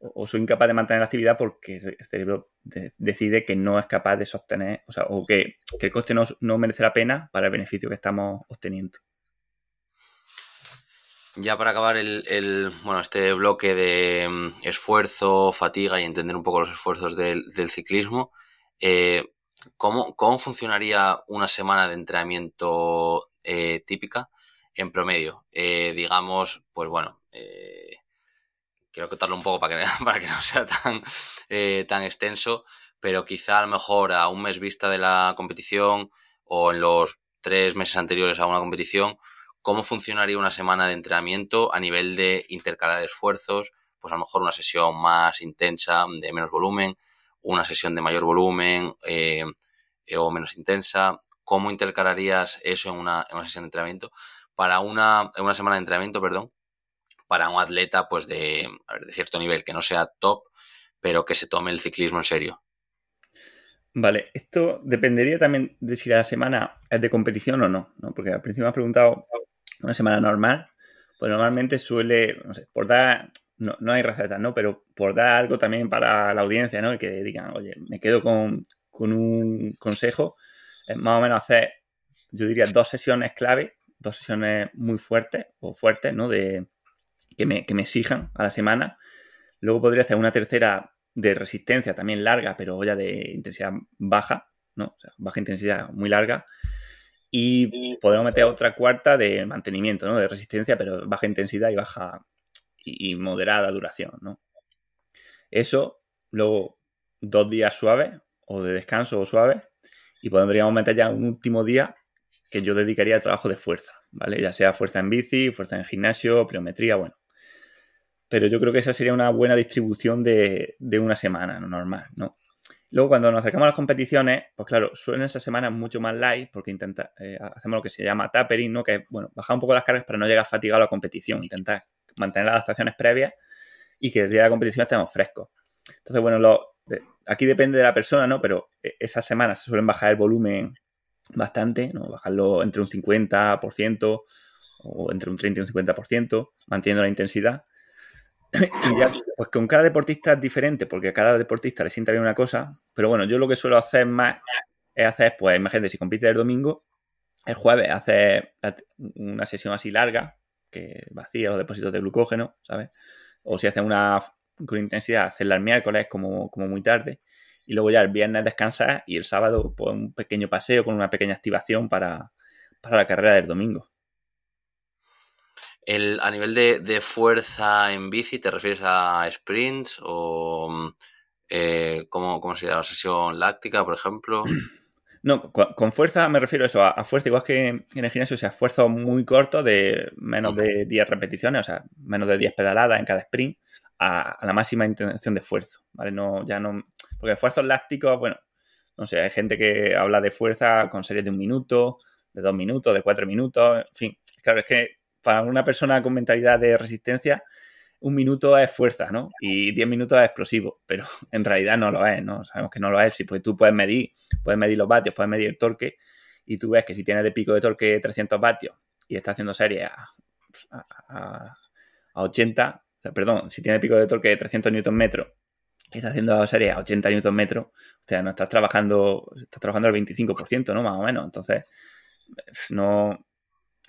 o soy incapaz de mantener la actividad porque el cerebro decide que no es capaz de sostener, o que, el coste no merece la pena para el beneficio que estamos obteniendo. Ya para acabar el, bueno, este bloque de mm, esfuerzo, fatiga y entender un poco los esfuerzos del, ciclismo, eh, ¿cómo, funcionaría una semana de entrenamiento eh, típica en promedio? Eh, digamos, pues bueno, quiero contarlo un poco para que, para que no sea tan, tan extenso, pero quizá a lo mejor a un mes vista de la competición o en los tres meses anteriores a una competición, cómo funcionaría una semana de entrenamiento a nivel de intercalar esfuerzos, pues a lo mejor una sesión más intensa, de menos volumen, una sesión de mayor volumen eh, eh, o menos intensa, cómo intercalarías eso en una, sesión de entrenamiento, para una, semana de entrenamiento, perdón, para un atleta pues de, de cierto nivel, que no sea top, pero que se tome el ciclismo en serio. Vale, esto dependería también de si la semana es de competición o no, ¿no? Porque al principio me has preguntado una semana normal, pues normalmente suele, no sé, por dar, no, hay recetas, ¿no? Pero por dar algo también para la audiencia, ¿no? que digan, oye, me quedo con, un consejo, es más o menos hacer, yo diría, dos sesiones clave, dos sesiones muy fuertes o fuertes, ¿no? De, que me, que me exijan a la semana. Luego podría hacer una tercera de resistencia también larga, pero ya de intensidad baja, ¿no? O sea, baja intensidad muy larga. Y podemos meter otra cuarta de mantenimiento, ¿no? De resistencia, pero baja intensidad y baja y, moderada duración, ¿no? Eso, luego dos días suaves, o de descanso o suaves, y podríamos meter ya un último día que yo dedicaría al trabajo de fuerza, ¿vale? Ya sea fuerza en bici, fuerza en gimnasio, pliometría, bueno. Pero yo creo que esa sería una buena distribución de, de una semana normal, ¿no? Luego, cuando nos acercamos a las competiciones, pues claro, suelen ser semanas mucho más light porque intenta, eh, hacemos lo que se llama tapering, ¿no? Que es, bueno, bajar un poco las cargas para no llegar fatigado a la competición, intentar mantener las adaptaciones previas y que el día de la competición estemos frescos. Entonces, bueno, lo, eh, aquí depende de la persona, ¿no? Pero eh, esas semanas se suelen bajar el volumen bastante, ¿no? Bajarlo entre un 50% o entre un 30 y un 50%, manteniendo la intensidad. y ya, pues con cada deportista es diferente, porque a cada deportista le sienta bien una cosa, pero bueno, yo lo que suelo hacer más es hacer, pues imagínate, si compite el domingo, el jueves hace una sesión así larga, que vacía los depósitos de glucógeno, ¿sabes? O si hace una con intensidad, hacerla el miércoles como, como muy tarde, y luego ya el viernes descansas y el sábado pues, un pequeño paseo con una pequeña activación para la carrera del domingo. El, a nivel de, fuerza en bici, ¿te refieres a sprints o mm, eh, ¿cómo, ¿cómo, se ¿Sesión láctica, por ejemplo? No, con, fuerza me refiero a eso, a, fuerza igual que en el gimnasio, o sea, esfuerzo muy corto de menos de 10 repeticiones, o sea, menos de 10 pedaladas en cada sprint a, la máxima intención de esfuerzo, ¿vale? No, ya no, porque esfuerzos lácticos, bueno, no sé, hay gente que habla de fuerza con series de un minuto, de dos minutos, de cuatro minutos, en fin, claro, es que para una persona con mentalidad de resistencia, un minuto es fuerza, ¿no? Y 10 minutos es explosivo, pero en realidad no lo es, ¿no? Sabemos que no lo es. Si pues, tú puedes medir, puedes medir los vatios, puedes medir el torque, y tú ves que si tienes de pico de torque 300 vatios y está haciendo serie a, 80, perdón, si tienes pico de torque de 300 Nm y estás haciendo serie a 80 Nm, o sea, no estás trabajando, estás trabajando el 25%, ¿no? Más o menos. Entonces, no,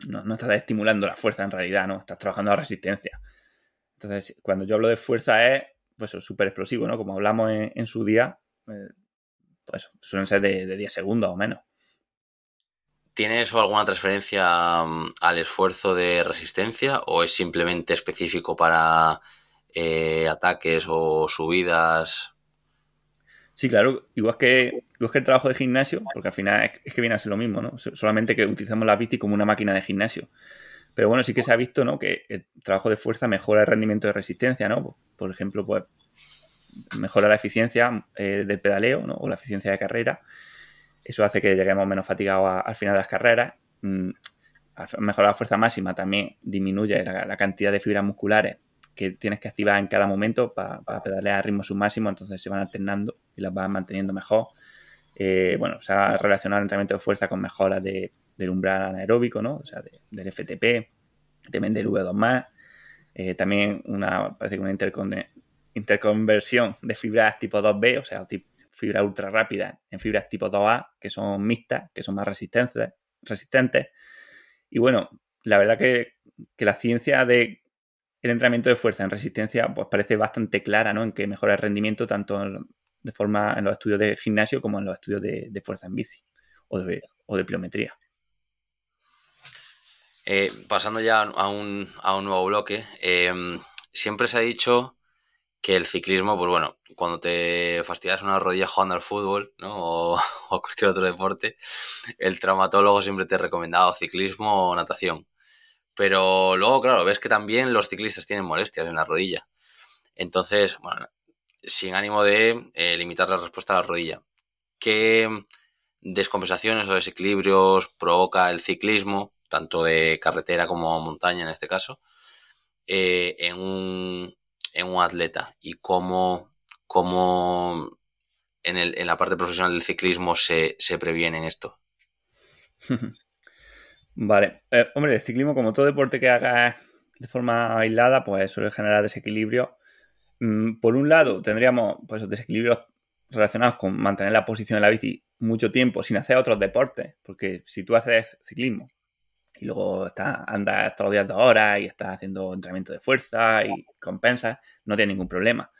no, estás estimulando la fuerza en realidad, ¿no? Estás trabajando la resistencia. Entonces, cuando yo hablo de fuerza es, pues, súper explosivo, ¿no? Como hablamos en, su día, eh, pues suelen ser de, 10 segundos o menos. ¿Tiene eso alguna transferencia mm, al esfuerzo de resistencia o es simplemente específico para eh, ataques o subidas Sí, claro, igual que, igual que el trabajo de gimnasio, porque al final es, que viene a ser lo mismo, ¿no? Solamente que utilizamos la bici como una máquina de gimnasio. Pero bueno, sí que se ha visto, ¿no? Que el trabajo de fuerza mejora el rendimiento de resistencia, ¿no? Por ejemplo, pues mejora la eficiencia eh, del pedaleo, ¿no? O la eficiencia de carrera. Eso hace que lleguemos menos fatigados al final de las carreras. Mm, mejora la fuerza máxima también disminuye la cantidad de fibras musculares que tienes que activar en cada momento para, pedalear a ritmo máximo, entonces se van alternando y las vas manteniendo mejor. Eh, bueno, se ha relacionado el entrenamiento de fuerza con mejoras del umbral anaeróbico, ¿no? O sea, del FTP, también del V2+, eh, también una, parece que una interconversión de fibras tipo 2B, o sea, fibras fibra ultra rápidas en fibras tipo 2A, que son mixtas, que son más resistentes. resistentes. Y bueno, la verdad que, que la ciencia de el entrenamiento de fuerza en resistencia pues parece bastante clara, ¿no? En que mejora el rendimiento tanto de forma en los estudios de gimnasio como en los estudios de, fuerza en bici o de, o pliometría. Eh, pasando ya a un, a un nuevo bloque, em, siempre se ha dicho que el ciclismo, pues bueno, cuando te fastidias una rodilla jugando al fútbol, ¿no? O, cualquier otro deporte, el traumatólogo siempre te ha recomendado ciclismo o natación. Pero luego, claro, ves que también los ciclistas tienen molestias en la rodilla. Entonces, bueno, sin ánimo de eh, limitar la respuesta a la rodilla. ¿Qué descompensaciones o desequilibrios provoca el ciclismo, tanto de carretera como montaña en este caso, eh, en, un, atleta? Y cómo, cómo en, el, en, la parte profesional del ciclismo se, se previene esto. Vale. Eh, hombre, el ciclismo, como todo deporte que hagas de forma aislada, pues suele generar desequilibrio. Mm, por un lado, tendríamos pues, desequilibrios relacionados con mantener la posición de la bici mucho tiempo sin hacer otros deportes, porque si tú haces ciclismo y luego está andas todos los horas y estás haciendo entrenamiento de fuerza y compensas, no tienes ningún problema.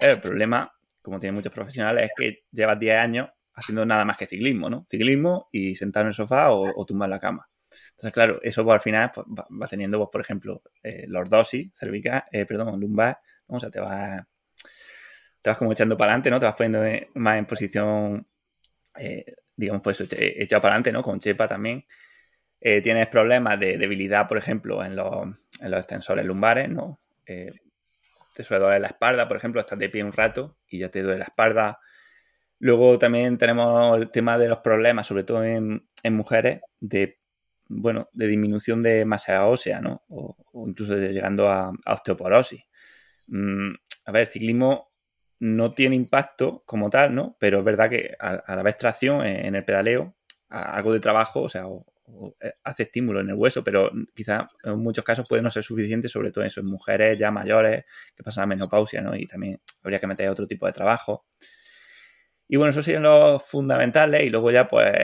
El problema, como tienen muchos profesionales, es que llevas 10 años haciendo nada más que ciclismo, ¿no? Ciclismo y sentado en el sofá o, o tumbado en la cama. Entonces, claro, eso pues, al final pues, va, teniendo, pues, por ejemplo, eh, los dosis cervical, eh, perdón, lumbar, o sea, te vas, como echando para adelante, ¿no? Te vas poniendo más en posición, eh, digamos, pues echado para adelante, ¿no? Con chepa también. tienes problemas de debilidad, por ejemplo, en los, extensores lumbares, ¿no? te suele doler la espalda, por ejemplo, estás de pie un rato y ya te duele la espalda. Luego también tenemos el tema de los problemas, sobre todo en, en mujeres, de bueno, de disminución de masa ósea, ¿no? O, incluso llegando a, osteoporosis. Mm, a ver, ciclismo no tiene impacto como tal, ¿no? Pero es verdad que a, la vez tracción en, el pedaleo, algo de trabajo, o sea, eh, hace estímulo en el hueso, pero quizá en muchos casos puede no ser suficiente, sobre todo eso en mujeres ya mayores que pasan a menopausia, ¿no? Y también habría que meter otro tipo de trabajo. Y bueno, esos serían los fundamentales y luego ya pues,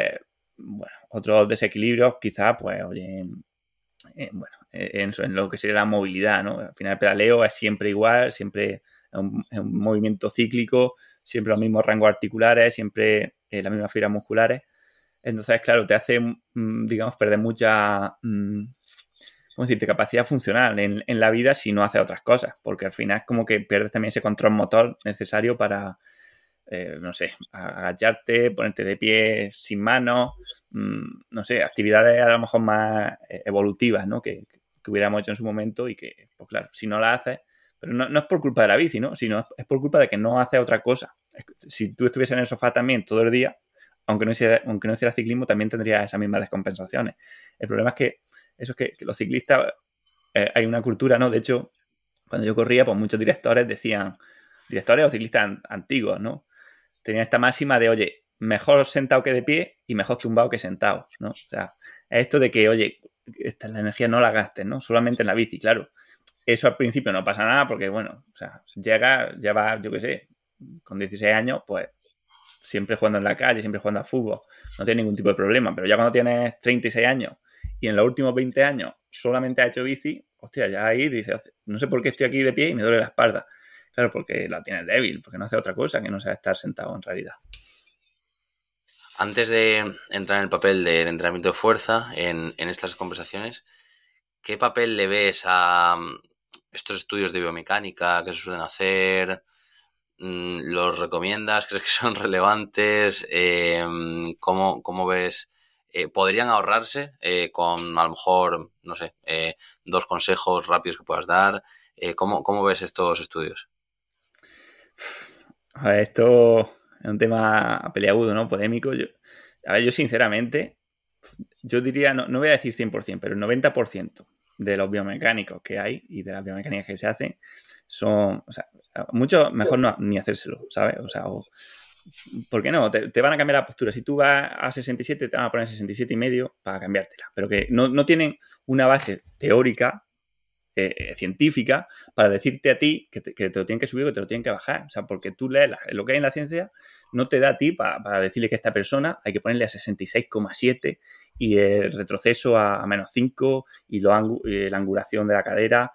bueno, otros desequilibrios, quizá, pues, oye, bueno, en, lo que sería la movilidad, ¿no? Al final el pedaleo es siempre igual, siempre es un, movimiento cíclico, siempre los mismos rangos articulares, siempre eh, las mismas fibras musculares. Entonces, claro, te hace, mm, digamos, perder mucha, mm, capacidad funcional en, la vida si no haces otras cosas, porque al final es como que pierdes también ese control motor necesario para, eh, no sé, agacharte, ponerte de pie sin manos, mm, no sé, actividades a lo mejor más eh, evolutivas, ¿no? Que, hubiéramos hecho en su momento y que, pues claro, si no la haces, pero no, es por culpa de la bici, ¿no? Sino es por culpa de que no haces otra cosa. Si tú estuvieses en el sofá también todo el día, aunque no, hiciera, aunque no hiciera ciclismo, también tendría esas mismas descompensaciones. El problema es que eso es que, los ciclistas eh, hay una cultura, ¿no? De hecho, cuando yo corría, pues muchos directores decían, directores o ciclistas antiguos, ¿no? tenía esta máxima de, oye, mejor sentado que de pie y mejor tumbado que sentado, ¿no? O sea, esto de que, oye, esta la energía no la gastes, ¿no? Solamente en la bici, claro. Eso al principio no pasa nada porque, bueno, o sea, llega, ya va, yo qué sé, con 16 años, pues siempre jugando en la calle, siempre jugando a fútbol, no tiene ningún tipo de problema, pero ya cuando tienes 36 años y en los últimos 20 años solamente ha hecho bici, hostia, ya ahí dices, no sé por qué estoy aquí de pie y me duele la espalda. Claro, porque la tiene débil, porque no hace otra cosa que no sea estar sentado en realidad. Antes de entrar en el papel del entrenamiento de fuerza en, estas conversaciones, ¿qué papel le ves a mm, estos estudios de biomecánica que se suelen hacer? Mm, ¿Los recomiendas? ¿Crees que son relevantes? Eh, mm, ¿Cómo, ves? Eh, ¿Podrían ahorrarse eh, con a lo mejor, no sé, dos consejos rápidos que puedas dar? ¿Cómo, cómo ves estos estudios? A esto es un tema peleagudo, ¿no? Polémico. Yo, a ver, yo sinceramente, yo diría, no, no voy a decir 100%, pero el 90% de los biomecánicos que hay y de las biomecánicas que se hacen son, o sea, mucho mejor no ni hacérselo, ¿sabes? O sea, o, ¿por qué no? Te, van a cambiar la postura. Si tú vas a 67, te van a poner 67 y medio para cambiártela. Pero que no, no tienen una base teórica eh, eh, científica para decirte a ti que te, lo tienen que subir o que te lo tienen que bajar. O sea, porque tú lees lo que hay en la ciencia, no te da a ti para decirle que esta persona hay que ponerle a 66,7 y el retroceso a, menos 5 y, la angulación de la cadera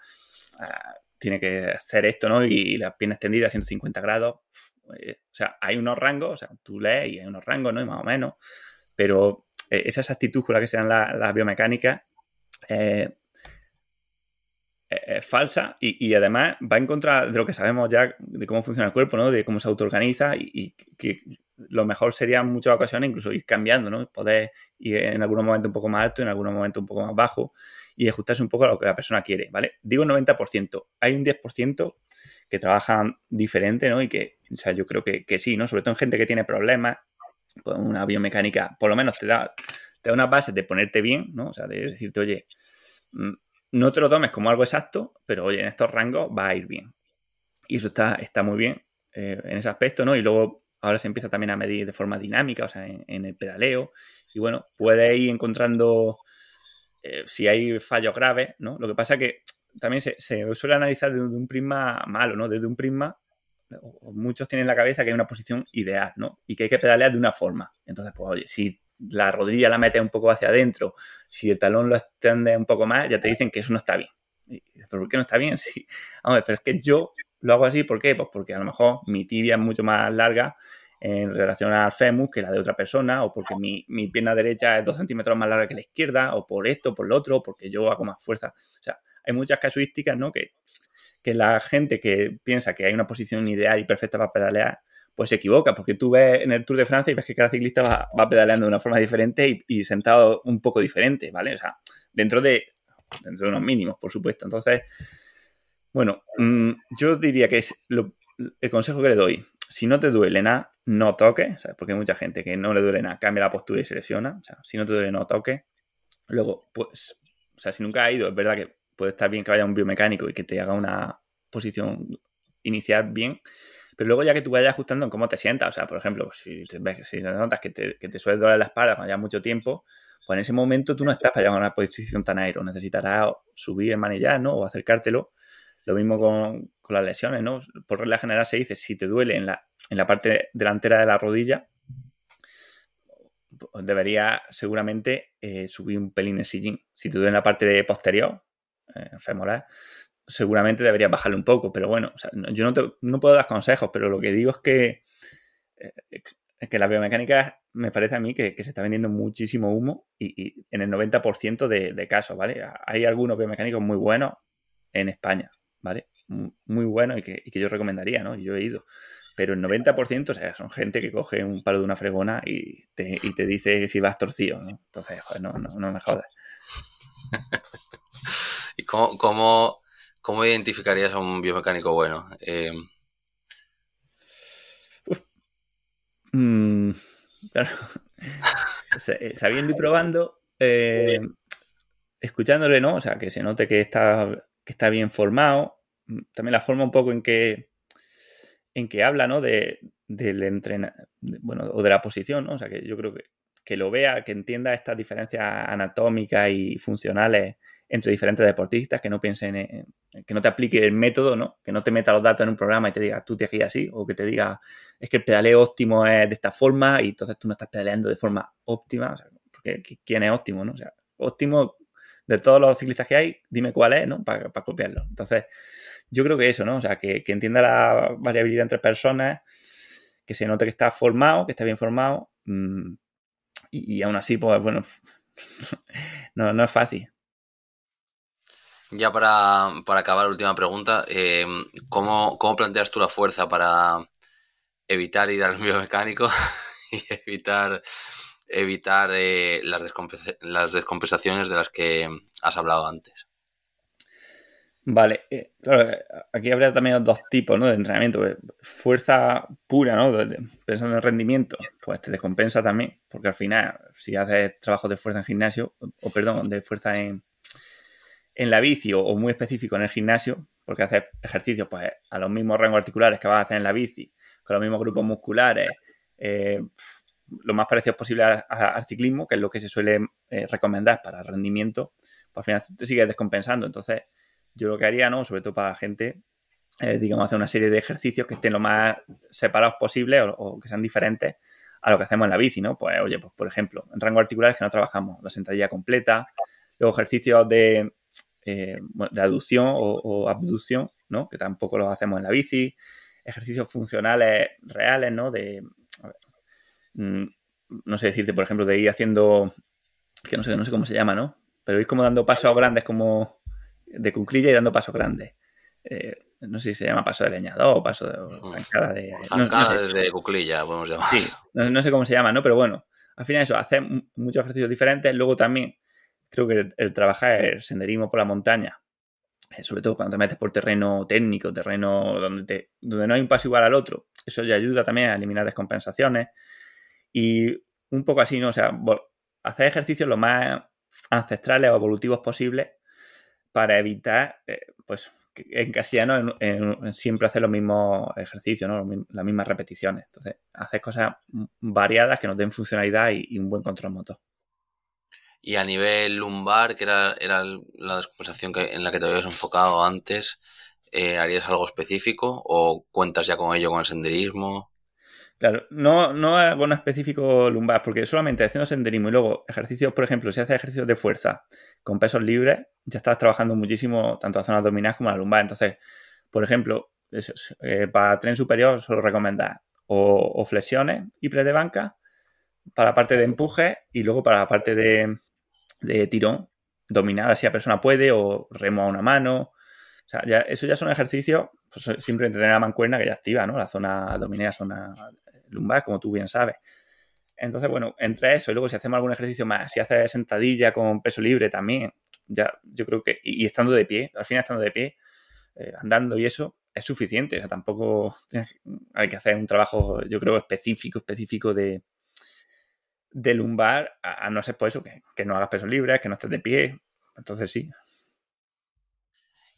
ah, tiene que hacer esto, ¿no? Y, la las piernas extendidas a 150 grados. Eh, o sea, hay unos rangos, o sea, tú lees y hay unos rangos, ¿no? Y más o menos. Pero esas actitudes con que se dan las biomecánicas eh, es eh, eh, falsa y, además va en contra de lo que sabemos ya de cómo funciona el cuerpo, ¿no? De cómo se autoorganiza y, y que lo mejor sería en muchas ocasiones incluso ir cambiando, ¿no? Poder ir en algún momento un poco más alto, en algún momento un poco más bajo y ajustarse un poco a lo que la persona quiere, ¿vale? Digo 90%, hay un 10% que trabajan diferente, ¿no? Y que, o sea, yo creo que, sí, ¿no? Sobre todo en gente que tiene problemas con pues una biomecánica, por lo menos te da, te da una base de ponerte bien, ¿no? O sea, de decirte, oye, mm, no te lo tomes como algo exacto, pero oye, en estos rangos va a ir bien. Y eso está, está muy bien eh, en ese aspecto, ¿no? Y luego ahora se empieza también a medir de forma dinámica, o sea, en, el pedaleo. Y bueno, puede ir encontrando eh, si hay fallos graves, ¿no? Lo que pasa que también se, se suele analizar desde un prisma malo, ¿no? Desde un prisma muchos tienen la cabeza que hay una posición ideal, ¿no? Y que hay que pedalear de una forma. Entonces, pues oye, si la rodilla la metes un poco hacia adentro, si el talón lo extiende un poco más, ya te dicen que eso no está bien. ¿Pero por qué no está bien? Sí. Vamos, pero es que yo lo hago así, ¿por qué? Pues porque a lo mejor mi tibia es mucho más larga en relación al femus que la de otra persona, o porque mi, pierna derecha es dos centímetros más larga que la izquierda, o por esto, por lo otro, porque yo hago más fuerza. O sea, hay muchas casuísticas, ¿no? Que, que la gente que piensa que hay una posición ideal y perfecta para pedalear, pues se equivoca, porque tú ves en el Tour de Francia y ves que cada ciclista va, pedaleando de una forma diferente y, sentado un poco diferente, ¿vale? O sea, dentro de, dentro de unos mínimos, por supuesto. Entonces, bueno, mm, yo diría que es el consejo que le doy. Si no te duele nada, no toques, porque hay mucha gente que no le duele nada, cambia la postura y se lesiona. O sea, si no te duele, no toque. Luego, pues, o sea, si nunca ha ido, es verdad que puede estar bien que vaya un biomecánico y que te haga una posición inicial bien, pero luego ya que tú vayas ajustando en cómo te sientas, o sea, por ejemplo, si, si notas que te, que te suele doler la espalda cuando ya mucho tiempo, pues en ese momento tú no estás para llegar a una posición tan aero, necesitarás subir el manillar, ¿no? O acercártelo. Lo mismo con, las lesiones, ¿no? Por regla general se dice, si te duele en la, parte delantera de la rodilla, pues debería seguramente eh, subir un pelín el sillín. Si te duele en la parte posterior, eh, femoral, seguramente debería bajarle un poco, pero bueno, yo no, no, puedo dar consejos, pero lo que digo es que, eh, eh, que la biomecánica me parece a mí que, se está vendiendo muchísimo humo y, en el 90% de, casos, ¿vale? Hay algunos biomecánicos muy buenos en España, ¿vale? Muy buenos y que, yo recomendaría, ¿no? Yo he ido pero el 90%, o sea, son gente que coge un palo de una fregona y te, y te dice si vas torcido, ¿no? Entonces, joder, no, no, no me jodas. ¿Y cómo, cómo, ¿Cómo identificarías a un biomecánico bueno? Eh, mm, eh, sabiendo y probando, eh, escuchándole, ¿no? O sea, que se note que está, que está bien formado. Mm, también la forma un poco en que en que habla, ¿no? De, del entrenamiento, o de la posición, ¿no? O sea, que yo creo que, que lo vea, que entienda estas diferencias anatómicas y funcionales entre diferentes deportistas, que no piensen, que no te aplique el método, ¿no? Que no te meta los datos en un programa y te diga, tú te guías así, o que te diga, es que el pedaleo óptimo es de esta forma y entonces tú no estás pedaleando de forma óptima, porque ¿quién es óptimo, no? O sea, óptimo de todos los ciclistas que hay, dime cuál es, ¿no? Para copiarlo. Entonces, yo creo que eso, ¿no? O sea, que, entienda la variabilidad entre personas, que se note que está formado, que está bien formado, mm, y, aún así, pues bueno, no es fácil. Ya para, acabar, última pregunta. Eh, ¿cómo, planteas tú la fuerza para evitar ir al biomecánico y evitar evitar eh, las, las, descompensaciones de las que has hablado antes. Vale, eh, claro, aquí habría también dos tipos ¿no? de entrenamiento. Pues, fuerza pura, ¿no? pensando en rendimiento, pues te descompensa también, porque al final, si haces trabajo de fuerza en gimnasio, o perdón, de fuerza en, en la bici o, muy específico en el gimnasio, porque haces ejercicios pues, a los mismos rangos articulares que vas a hacer en la bici, con los mismos grupos musculares, eh, lo más parecido posible al ciclismo, que es lo que se suele eh, recomendar para rendimiento, pues al final te sigues descompensando. Entonces, yo lo que haría, ¿no? Sobre todo para la gente, eh, digamos, hacer una serie de ejercicios que estén lo más separados posible o, que sean diferentes a lo que hacemos en la bici, ¿no? Pues, oye, pues por ejemplo, en rangos articulares que no trabajamos, la sentadilla completa, los ejercicios de, eh, de aducción o, abducción, ¿no? Que tampoco los hacemos en la bici. Ejercicios funcionales reales, ¿no? De, mm, no sé decirte, por ejemplo, de ir haciendo, que no sé, no sé cómo se llama, ¿no? Pero ir como dando pasos grandes, como de cuclilla y dando pasos grandes. Eh, no sé si se llama paso de leñador o paso de de... No, cuclilla, podemos llamar. Sí, no, sé cómo se llama, ¿no? Pero bueno, al final eso, hacer muchos ejercicios diferentes, luego también creo que el, trabajar el senderismo por la montaña, eh, sobre todo cuando te metes por terreno técnico, terreno donde, te, donde no hay un paso igual al otro, eso ya ayuda también a eliminar descompensaciones y un poco así, ¿no? O sea, hacer ejercicios lo más ancestrales o evolutivos posibles para evitar, eh, pues, en casi ya en, siempre hacer los mismos ejercicios, ¿no? las mismas repeticiones. Entonces, haces cosas variadas que nos den funcionalidad y un buen control motor y a nivel lumbar, que era, la descompensación que, en la que te habías enfocado antes, eh, ¿harías algo específico o cuentas ya con ello con el senderismo? Claro, no, no eh, bueno, específico lumbar, porque solamente haciendo senderismo y luego ejercicios, por ejemplo, si haces ejercicios de fuerza con pesos libres, ya estás trabajando muchísimo tanto la zona abdominal como la lumbar. Entonces, por ejemplo, eh, para tren superior solo recomendar o, flexiones y pre de banca, para la parte de empuje y luego para la parte de, de tirón, dominada si la persona puede, o remo a una mano. O sea, ya, eso ya es un ejercicio, pues, simplemente tener la mancuerna que ya activa, ¿no? La zona dominada, zona lumbar, como tú bien sabes. Entonces, bueno, entre eso y luego si hacemos algún ejercicio más, si hace sentadilla con peso libre también, ya yo creo que, y, estando de pie, al final estando de pie, eh, andando y eso, es suficiente. O sea, tampoco hay que hacer un trabajo, yo creo, específico, específico de, de lumbar, a, no ser por pues eso, que, no hagas peso libre, que no estés de pie. Entonces sí.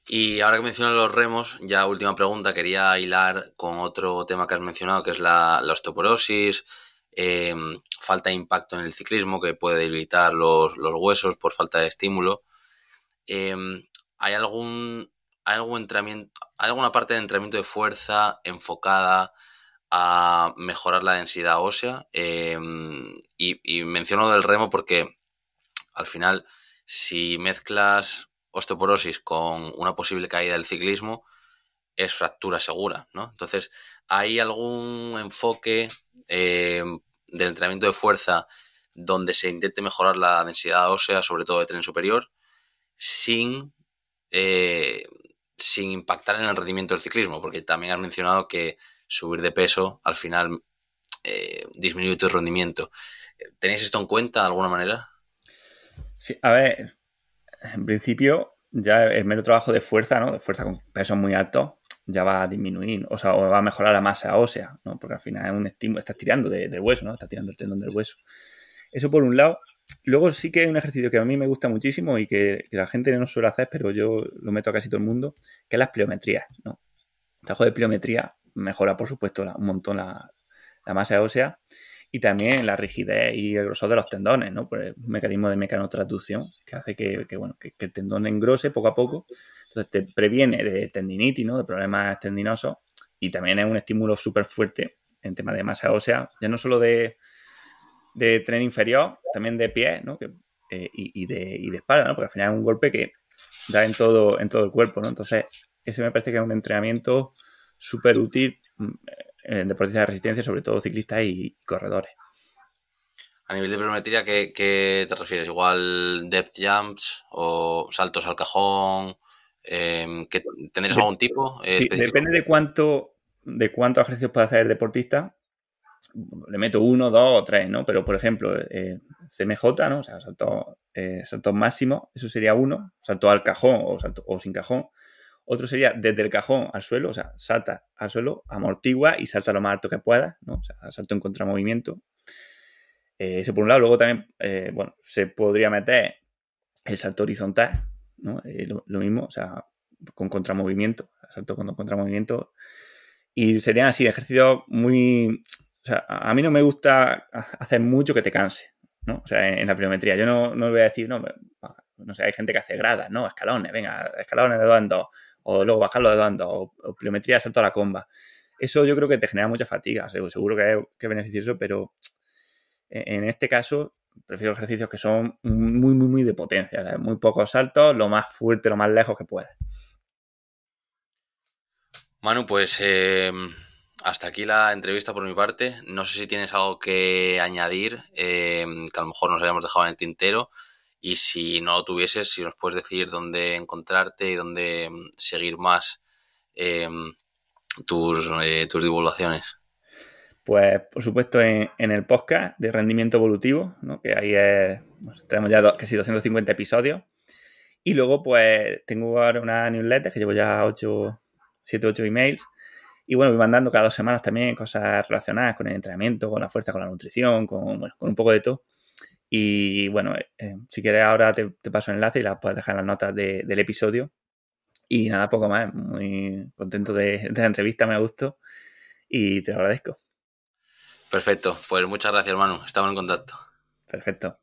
Y ahora que mencionas los remos, ya última pregunta, quería hilar con otro tema que has mencionado, que es la, osteoporosis, em, falta de impacto en el ciclismo, que puede debilitar los, huesos por falta de estímulo. Em, ¿Hay algún, algún entrenamiento, alguna parte de entrenamiento de fuerza enfocada a mejorar la densidad ósea. Em, y, menciono del remo porque al final, si mezclas osteoporosis con una posible caída del ciclismo, es fractura segura, ¿no? Entonces, ¿hay algún enfoque em, del entrenamiento de fuerza donde se intente mejorar la densidad ósea, sobre todo de tren superior, sin, eh, sin impactar en el rendimiento del ciclismo? Porque también has mencionado que subir de peso al final disminuir eh, disminuye tu rendimiento. ¿Tenéis esto en cuenta de alguna manera? Sí, a ver, en principio ya el mero trabajo de fuerza, ¿no? De fuerza con pesos muy alto, ya va a disminuir, o sea, o va a mejorar la masa ósea, ¿no? Porque al final es un estímulo, estás tirando de, del hueso, ¿no? Estás tirando el tendón del hueso. Eso por un lado. Luego sí que hay un ejercicio que a mí me gusta muchísimo y que, la gente no suele hacer, pero yo lo meto a casi todo el mundo, que es las pliometrías, ¿no? trabajo de pliometría mejora, por supuesto, un montón la, masa ósea y también la rigidez y el grosor de los tendones, ¿no? Por el mecanismo de mecanotransducción que hace que, bueno, que, el tendón engrose poco a poco. Entonces te previene de tendinitis, ¿no? De problemas tendinosos y también es un estímulo súper fuerte en tema de masa ósea, ya no solo de, de tren inferior, también de pie, ¿no? Eh, y, de, y, espalda, ¿no? Porque al final es un golpe que da en todo, en todo el cuerpo, ¿no? Entonces, ese me parece que es un entrenamiento súper útil mm, en deportistas de resistencia, sobre todo ciclistas y corredores. A nivel de prometida ¿qué, te refieres? ¿Igual depth jumps o saltos al cajón? Eh, em, que ¿Tendrías algún tipo? Eh, sí, depende de cuánto de cuántos ejercicios puede hacer el deportista. Le meto uno, dos o tres, ¿no? Pero, por ejemplo, eh, CMJ, ¿no? O sea, saltos salto eh, máximos, eso sería uno. Salto al cajón o, salto, o sin cajón, otro sería desde el cajón al suelo, o sea, salta al suelo, amortigua y salta lo más alto que pueda, ¿no? O sea, salto en contramovimiento. Eh, ese por un lado, luego también, eh, bueno, se podría meter el salto horizontal, ¿no? Eh, lo, mismo, o sea, con contramovimiento, salto con contramovimiento. Y serían así ejercicios muy... O sea, a mí no me gusta hacer mucho que te canse, ¿no? O sea, en, la pliometría. Yo no, no voy a decir, no, no sé, hay gente que hace gradas, ¿no? Escalones, venga, escalones de dos en dos o luego bajarlo de dando, o, o pliometría de salto a la comba. Eso yo creo que te genera mucha fatiga, seguro que es, que beneficioso, pero en este caso prefiero ejercicios que son muy, muy, muy de potencia, muy pocos saltos, lo más fuerte, lo más lejos que puedes. Manu, pues eh, hasta aquí la entrevista por mi parte. No sé si tienes algo que añadir, eh, que a lo mejor nos hayamos dejado en el tintero. Y si no lo tuvieses, si nos puedes decir dónde encontrarte y dónde mm, seguir más em, eh, tus, divulgaciones. Pues, por supuesto, en, el podcast de rendimiento evolutivo, que ahí tenemos ya casi 250 episodios. Y luego, pues, tengo ahora una newsletter que llevo ya ocho, 7, 8 emails. Y bueno, voy mandando cada dos semanas también cosas relacionadas con el entrenamiento, con la fuerza, con la nutrición, con un poco de todo. Y bueno, eh, eh, si quieres ahora te, paso el enlace y la puedes dejar en las notas del episodio. Y nada, poco más. Eh, muy contento de, la entrevista, me gustado y te lo agradezco. Perfecto, pues muchas gracias hermano, estamos en contacto. Perfecto.